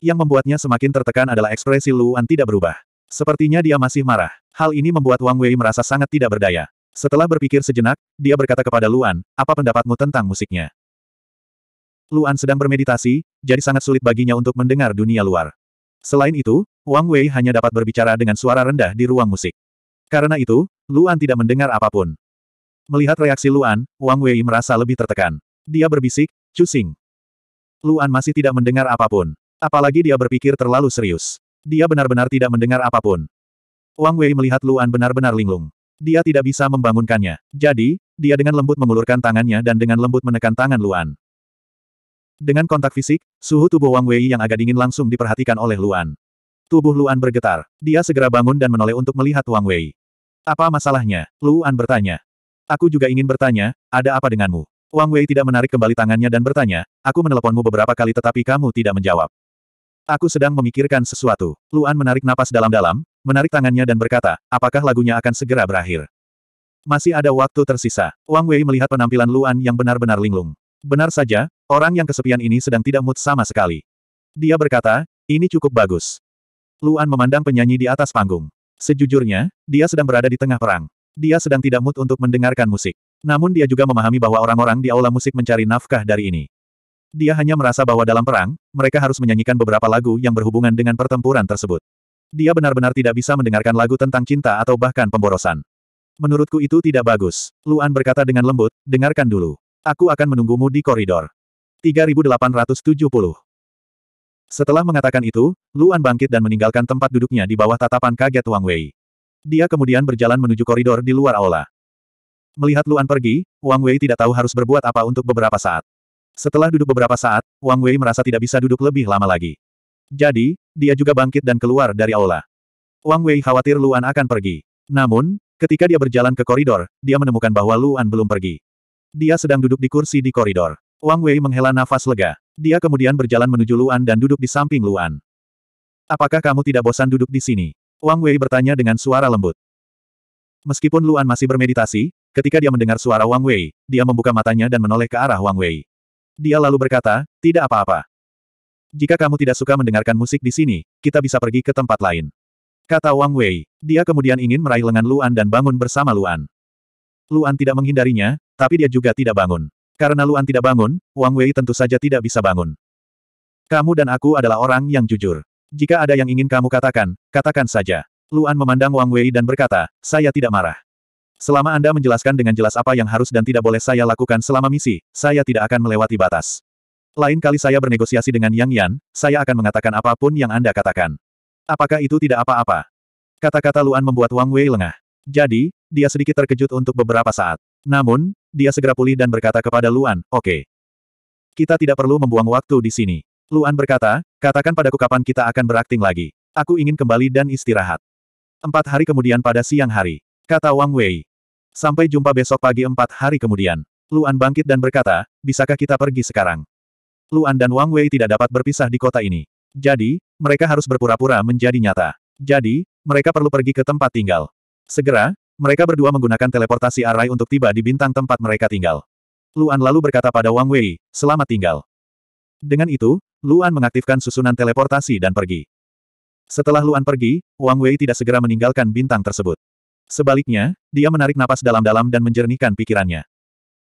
Yang membuatnya semakin tertekan adalah ekspresi Luan tidak berubah. Sepertinya dia masih marah. Hal ini membuat Wang Wei merasa sangat tidak berdaya. Setelah berpikir sejenak, dia berkata kepada Luan, apa pendapatmu tentang musiknya? Luan sedang bermeditasi, jadi sangat sulit baginya untuk mendengar dunia luar. Selain itu, Wang Wei hanya dapat berbicara dengan suara rendah di ruang musik. Karena itu, Luan tidak mendengar apapun. Melihat reaksi Luan, Wang Wei merasa lebih tertekan. Dia berbisik, Cusing. Luan masih tidak mendengar apapun. Apalagi dia berpikir terlalu serius. Dia benar-benar tidak mendengar apapun. Wang Wei melihat Luan benar-benar linglung. Dia tidak bisa membangunkannya. Jadi, dia dengan lembut mengulurkan tangannya dan dengan lembut menekan tangan Luan. Dengan kontak fisik, suhu tubuh Wang Wei yang agak dingin langsung diperhatikan oleh Luan. Tubuh Luan bergetar. Dia segera bangun dan menoleh untuk melihat Wang Wei. Apa masalahnya? Luan bertanya. Aku juga ingin bertanya, ada apa denganmu? Wang Wei tidak menarik kembali tangannya dan bertanya, aku meneleponmu beberapa kali tetapi kamu tidak menjawab. Aku sedang memikirkan sesuatu. Luan menarik napas dalam-dalam, menarik tangannya dan berkata, apakah lagunya akan segera berakhir? Masih ada waktu tersisa. Wang Wei melihat penampilan Luan yang benar-benar linglung. Benar saja, orang yang kesepian ini sedang tidak mood sama sekali. Dia berkata, ini cukup bagus. Luan memandang penyanyi di atas panggung. Sejujurnya, dia sedang berada di tengah perang. Dia sedang tidak mood untuk mendengarkan musik. Namun dia juga memahami bahwa orang-orang di aula musik mencari nafkah dari ini. Dia hanya merasa bahwa dalam perang, mereka harus menyanyikan beberapa lagu yang berhubungan dengan pertempuran tersebut. Dia benar-benar tidak bisa mendengarkan lagu tentang cinta atau bahkan pemborosan. Menurutku itu tidak bagus. Luan berkata dengan lembut, dengarkan dulu. Aku akan menunggumu di koridor. 3870 Setelah mengatakan itu, Luan bangkit dan meninggalkan tempat duduknya di bawah tatapan kaget Wang Wei. Dia kemudian berjalan menuju koridor di luar aula. Melihat Luan pergi, Wang Wei tidak tahu harus berbuat apa untuk beberapa saat. Setelah duduk beberapa saat, Wang Wei merasa tidak bisa duduk lebih lama lagi. Jadi, dia juga bangkit dan keluar dari aula. Wang Wei khawatir Luan akan pergi. Namun, ketika dia berjalan ke koridor, dia menemukan bahwa Luan belum pergi. Dia sedang duduk di kursi di koridor. Wang Wei menghela nafas lega. Dia kemudian berjalan menuju Luan dan duduk di samping Luan. Apakah kamu tidak bosan duduk di sini? Wang Wei bertanya dengan suara lembut. Meskipun Luan masih bermeditasi, Ketika dia mendengar suara Wang Wei, dia membuka matanya dan menoleh ke arah Wang Wei. Dia lalu berkata, tidak apa-apa. Jika kamu tidak suka mendengarkan musik di sini, kita bisa pergi ke tempat lain. Kata Wang Wei, dia kemudian ingin meraih lengan Luan dan bangun bersama Luan. Luan tidak menghindarinya, tapi dia juga tidak bangun. Karena Luan tidak bangun, Wang Wei tentu saja tidak bisa bangun. Kamu dan aku adalah orang yang jujur. Jika ada yang ingin kamu katakan, katakan saja. Luan memandang Wang Wei dan berkata, saya tidak marah. Selama Anda menjelaskan dengan jelas apa yang harus dan tidak boleh saya lakukan selama misi, saya tidak akan melewati batas. Lain kali saya bernegosiasi dengan Yang Yan, saya akan mengatakan apapun yang Anda katakan. Apakah itu tidak apa-apa? Kata-kata Luan membuat Wang Wei lengah. Jadi, dia sedikit terkejut untuk beberapa saat. Namun, dia segera pulih dan berkata kepada Luan, oke. Okay. Kita tidak perlu membuang waktu di sini. Luan berkata, katakan padaku kapan kita akan berakting lagi. Aku ingin kembali dan istirahat. Empat hari kemudian pada siang hari. Kata Wang Wei. Sampai jumpa besok pagi empat hari kemudian. Luan bangkit dan berkata, bisakah kita pergi sekarang? Luan dan Wang Wei tidak dapat berpisah di kota ini. Jadi, mereka harus berpura-pura menjadi nyata. Jadi, mereka perlu pergi ke tempat tinggal. Segera, mereka berdua menggunakan teleportasi arai untuk tiba di bintang tempat mereka tinggal. Luan lalu berkata pada Wang Wei, selamat tinggal. Dengan itu, Luan mengaktifkan susunan teleportasi dan pergi. Setelah Luan pergi, Wang Wei tidak segera meninggalkan bintang tersebut. Sebaliknya, dia menarik napas dalam-dalam dan menjernihkan pikirannya.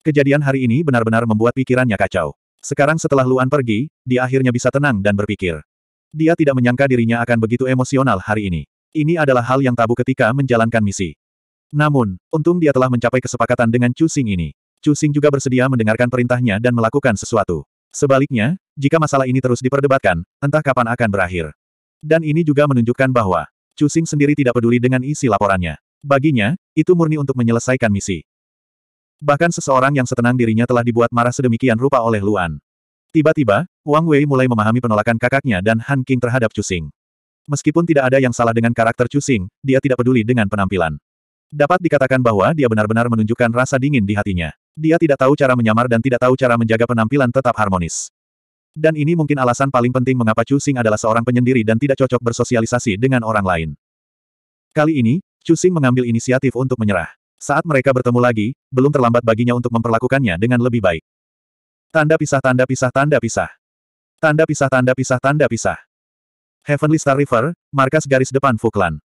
Kejadian hari ini benar-benar membuat pikirannya kacau. Sekarang setelah Luan pergi, dia akhirnya bisa tenang dan berpikir. Dia tidak menyangka dirinya akan begitu emosional hari ini. Ini adalah hal yang tabu ketika menjalankan misi. Namun, untung dia telah mencapai kesepakatan dengan Chu Xing ini. Chu Xing juga bersedia mendengarkan perintahnya dan melakukan sesuatu. Sebaliknya, jika masalah ini terus diperdebatkan, entah kapan akan berakhir. Dan ini juga menunjukkan bahwa Chu Xing sendiri tidak peduli dengan isi laporannya. Baginya, itu murni untuk menyelesaikan misi. Bahkan seseorang yang setenang dirinya telah dibuat marah sedemikian rupa oleh Luan. Tiba-tiba, Wang Wei mulai memahami penolakan kakaknya dan Han King terhadap Cusing. Meskipun tidak ada yang salah dengan karakter Cusing, dia tidak peduli dengan penampilan. Dapat dikatakan bahwa dia benar-benar menunjukkan rasa dingin di hatinya. Dia tidak tahu cara menyamar dan tidak tahu cara menjaga penampilan tetap harmonis. Dan ini mungkin alasan paling penting mengapa Chu Sing adalah seorang penyendiri dan tidak cocok bersosialisasi dengan orang lain. Kali ini, Cusing mengambil inisiatif untuk menyerah. Saat mereka bertemu lagi, belum terlambat baginya untuk memperlakukannya dengan lebih baik. Tanda pisah tanda pisah tanda pisah. Tanda pisah tanda pisah tanda pisah. Heavenly Star River, markas garis depan Fuklan.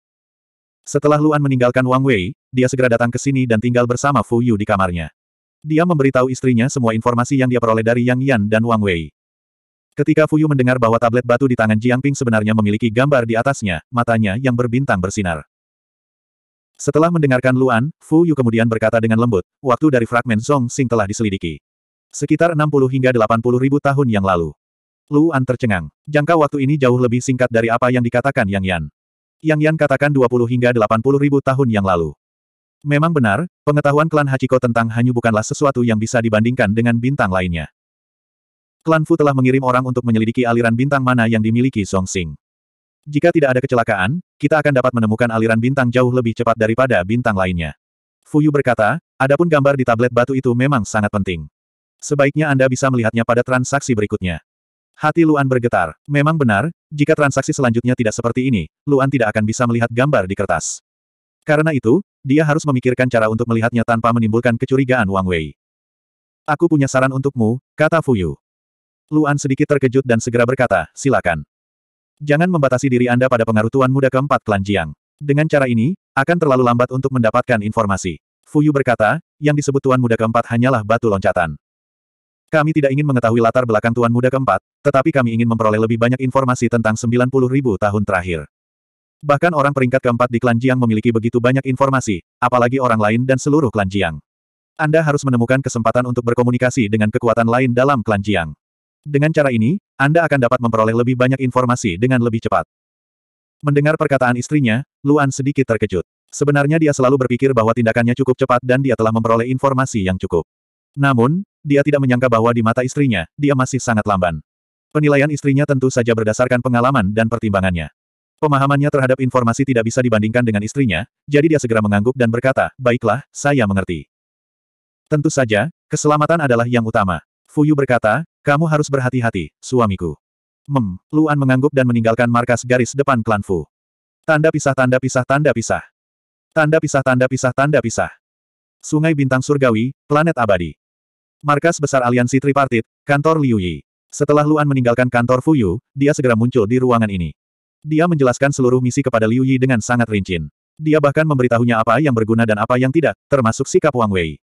Setelah Luan meninggalkan Wang Wei, dia segera datang ke sini dan tinggal bersama Fu Yu di kamarnya. Dia memberitahu istrinya semua informasi yang dia peroleh dari Yang Yan dan Wang Wei. Ketika Fu Yu mendengar bahwa tablet batu di tangan Jiang Ping sebenarnya memiliki gambar di atasnya, matanya yang berbintang bersinar. Setelah mendengarkan Luan, Fu Yu kemudian berkata dengan lembut, waktu dari fragmen Song Sing telah diselidiki. Sekitar 60 hingga 80 ribu tahun yang lalu. Luan tercengang. Jangka waktu ini jauh lebih singkat dari apa yang dikatakan Yang Yan. Yang Yan katakan 20 hingga 80 ribu tahun yang lalu. Memang benar, pengetahuan klan Hachiko tentang Hanyu bukanlah sesuatu yang bisa dibandingkan dengan bintang lainnya. Klan Fu telah mengirim orang untuk menyelidiki aliran bintang mana yang dimiliki Song Sing. Jika tidak ada kecelakaan, kita akan dapat menemukan aliran bintang jauh lebih cepat daripada bintang lainnya. Fuyu berkata, adapun gambar di tablet batu itu memang sangat penting. Sebaiknya Anda bisa melihatnya pada transaksi berikutnya. Hati Luan bergetar. Memang benar, jika transaksi selanjutnya tidak seperti ini, Luan tidak akan bisa melihat gambar di kertas. Karena itu, dia harus memikirkan cara untuk melihatnya tanpa menimbulkan kecurigaan Wang Wei. Aku punya saran untukmu, kata Fuyu. Luan sedikit terkejut dan segera berkata, silakan. Jangan membatasi diri Anda pada pengaruh Tuan Muda keempat klan Jiang. Dengan cara ini, akan terlalu lambat untuk mendapatkan informasi. Fu Yu berkata, yang disebut Tuan Muda keempat hanyalah batu loncatan. Kami tidak ingin mengetahui latar belakang Tuan Muda keempat, tetapi kami ingin memperoleh lebih banyak informasi tentang 90 tahun terakhir. Bahkan orang peringkat keempat di klan Jiang memiliki begitu banyak informasi, apalagi orang lain dan seluruh klan Jiang. Anda harus menemukan kesempatan untuk berkomunikasi dengan kekuatan lain dalam klan Jiang. Dengan cara ini, Anda akan dapat memperoleh lebih banyak informasi dengan lebih cepat. Mendengar perkataan istrinya, Luan sedikit terkejut. Sebenarnya dia selalu berpikir bahwa tindakannya cukup cepat dan dia telah memperoleh informasi yang cukup. Namun, dia tidak menyangka bahwa di mata istrinya, dia masih sangat lamban. Penilaian istrinya tentu saja berdasarkan pengalaman dan pertimbangannya. Pemahamannya terhadap informasi tidak bisa dibandingkan dengan istrinya, jadi dia segera mengangguk dan berkata, baiklah, saya mengerti. Tentu saja, keselamatan adalah yang utama. Fuyu berkata, kamu harus berhati-hati, suamiku. Mem, Luan mengangguk dan meninggalkan markas garis depan klan Fu. Tanda pisah tanda pisah tanda pisah. Tanda pisah tanda pisah tanda pisah. Sungai Bintang Surgawi, Planet Abadi. Markas besar aliansi tripartit, kantor Liu Yi. Setelah Luan meninggalkan kantor Fu Yu, dia segera muncul di ruangan ini. Dia menjelaskan seluruh misi kepada Liu Yi dengan sangat rincin. Dia bahkan memberitahunya apa yang berguna dan apa yang tidak, termasuk sikap Wang Wei.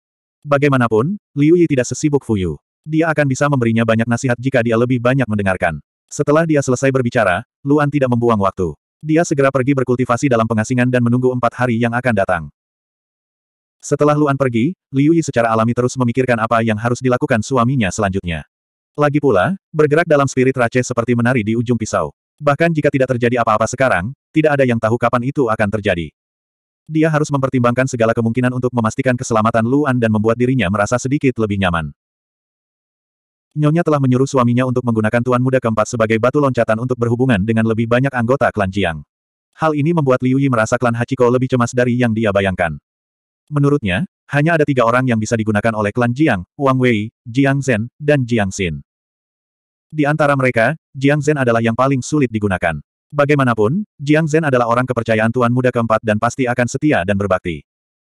Bagaimanapun, Liu Yi tidak sesibuk Fu Yu. Dia akan bisa memberinya banyak nasihat jika dia lebih banyak mendengarkan. Setelah dia selesai berbicara, Luan tidak membuang waktu. Dia segera pergi berkultivasi dalam pengasingan dan menunggu empat hari yang akan datang. Setelah Luan pergi, Liu Yi secara alami terus memikirkan apa yang harus dilakukan suaminya selanjutnya. Lagi pula, bergerak dalam spirit race seperti menari di ujung pisau. Bahkan jika tidak terjadi apa-apa sekarang, tidak ada yang tahu kapan itu akan terjadi. Dia harus mempertimbangkan segala kemungkinan untuk memastikan keselamatan Luan dan membuat dirinya merasa sedikit lebih nyaman. Nyonya telah menyuruh suaminya untuk menggunakan tuan muda keempat sebagai batu loncatan untuk berhubungan dengan lebih banyak anggota klan Jiang. Hal ini membuat Liu Yi merasa klan Hachiko lebih cemas dari yang dia bayangkan. Menurutnya, hanya ada tiga orang yang bisa digunakan oleh klan Jiang, Wang Wei, Jiang Zhen, dan Jiang Xin. Di antara mereka, Jiang Zhen adalah yang paling sulit digunakan. Bagaimanapun, Jiang Zhen adalah orang kepercayaan Tuan Muda keempat dan pasti akan setia dan berbakti.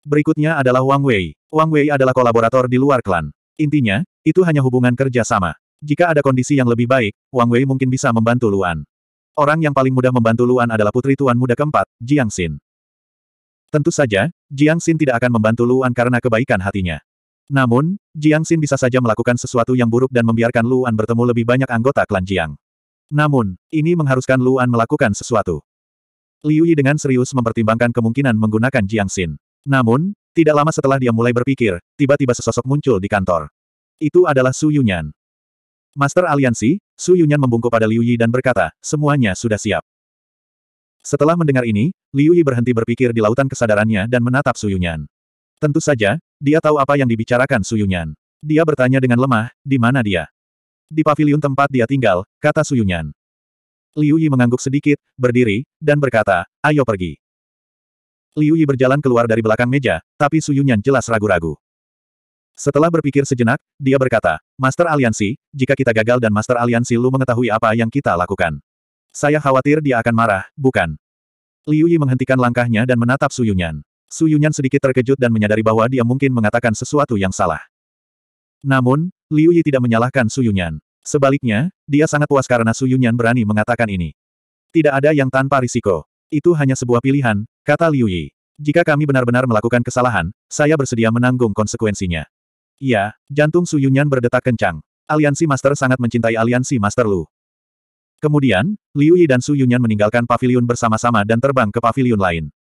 Berikutnya adalah Wang Wei. Wang Wei adalah kolaborator di luar klan. Intinya, itu hanya hubungan kerja sama. Jika ada kondisi yang lebih baik, Wang Wei mungkin bisa membantu Luan. Orang yang paling mudah membantu Luan adalah putri tuan muda keempat, Jiang Xin. Tentu saja, Jiang Xin tidak akan membantu Luan karena kebaikan hatinya. Namun, Jiang Xin bisa saja melakukan sesuatu yang buruk dan membiarkan Luan bertemu lebih banyak anggota klan Jiang. Namun, ini mengharuskan Luan melakukan sesuatu. Liu Yi dengan serius mempertimbangkan kemungkinan menggunakan Jiang Xin. Namun, tidak lama setelah dia mulai berpikir, tiba-tiba sesosok muncul di kantor. Itu adalah Su Yunyan. Master Aliansi, Su Yunyan membungkuk pada Liu Yi dan berkata, semuanya sudah siap. Setelah mendengar ini, Liu Yi berhenti berpikir di lautan kesadarannya dan menatap Su Yunyan. Tentu saja, dia tahu apa yang dibicarakan Su Yunyan. Dia bertanya dengan lemah, di mana dia? Di pavilion tempat dia tinggal, kata Su Yunyan. Liu Yi mengangguk sedikit, berdiri, dan berkata, ayo pergi. Liu Yi berjalan keluar dari belakang meja, tapi Su Yunyan jelas ragu-ragu. Setelah berpikir sejenak, dia berkata, Master Aliansi, jika kita gagal dan Master Aliansi Lu mengetahui apa yang kita lakukan. Saya khawatir dia akan marah, bukan? Liu Yi menghentikan langkahnya dan menatap Su Yunyan. Su Yunyan sedikit terkejut dan menyadari bahwa dia mungkin mengatakan sesuatu yang salah. Namun, Liu Yi tidak menyalahkan Su Yunyan. Sebaliknya, dia sangat puas karena Su Yunyan berani mengatakan ini. Tidak ada yang tanpa risiko. Itu hanya sebuah pilihan, kata Liu Yi. Jika kami benar-benar melakukan kesalahan, saya bersedia menanggung konsekuensinya. Iya, jantung Su Yunyan berdetak kencang. Aliansi Master sangat mencintai aliansi Master Lu. Kemudian, Liu Yi dan Su Yunyan meninggalkan pavilion bersama-sama dan terbang ke pavilion lain.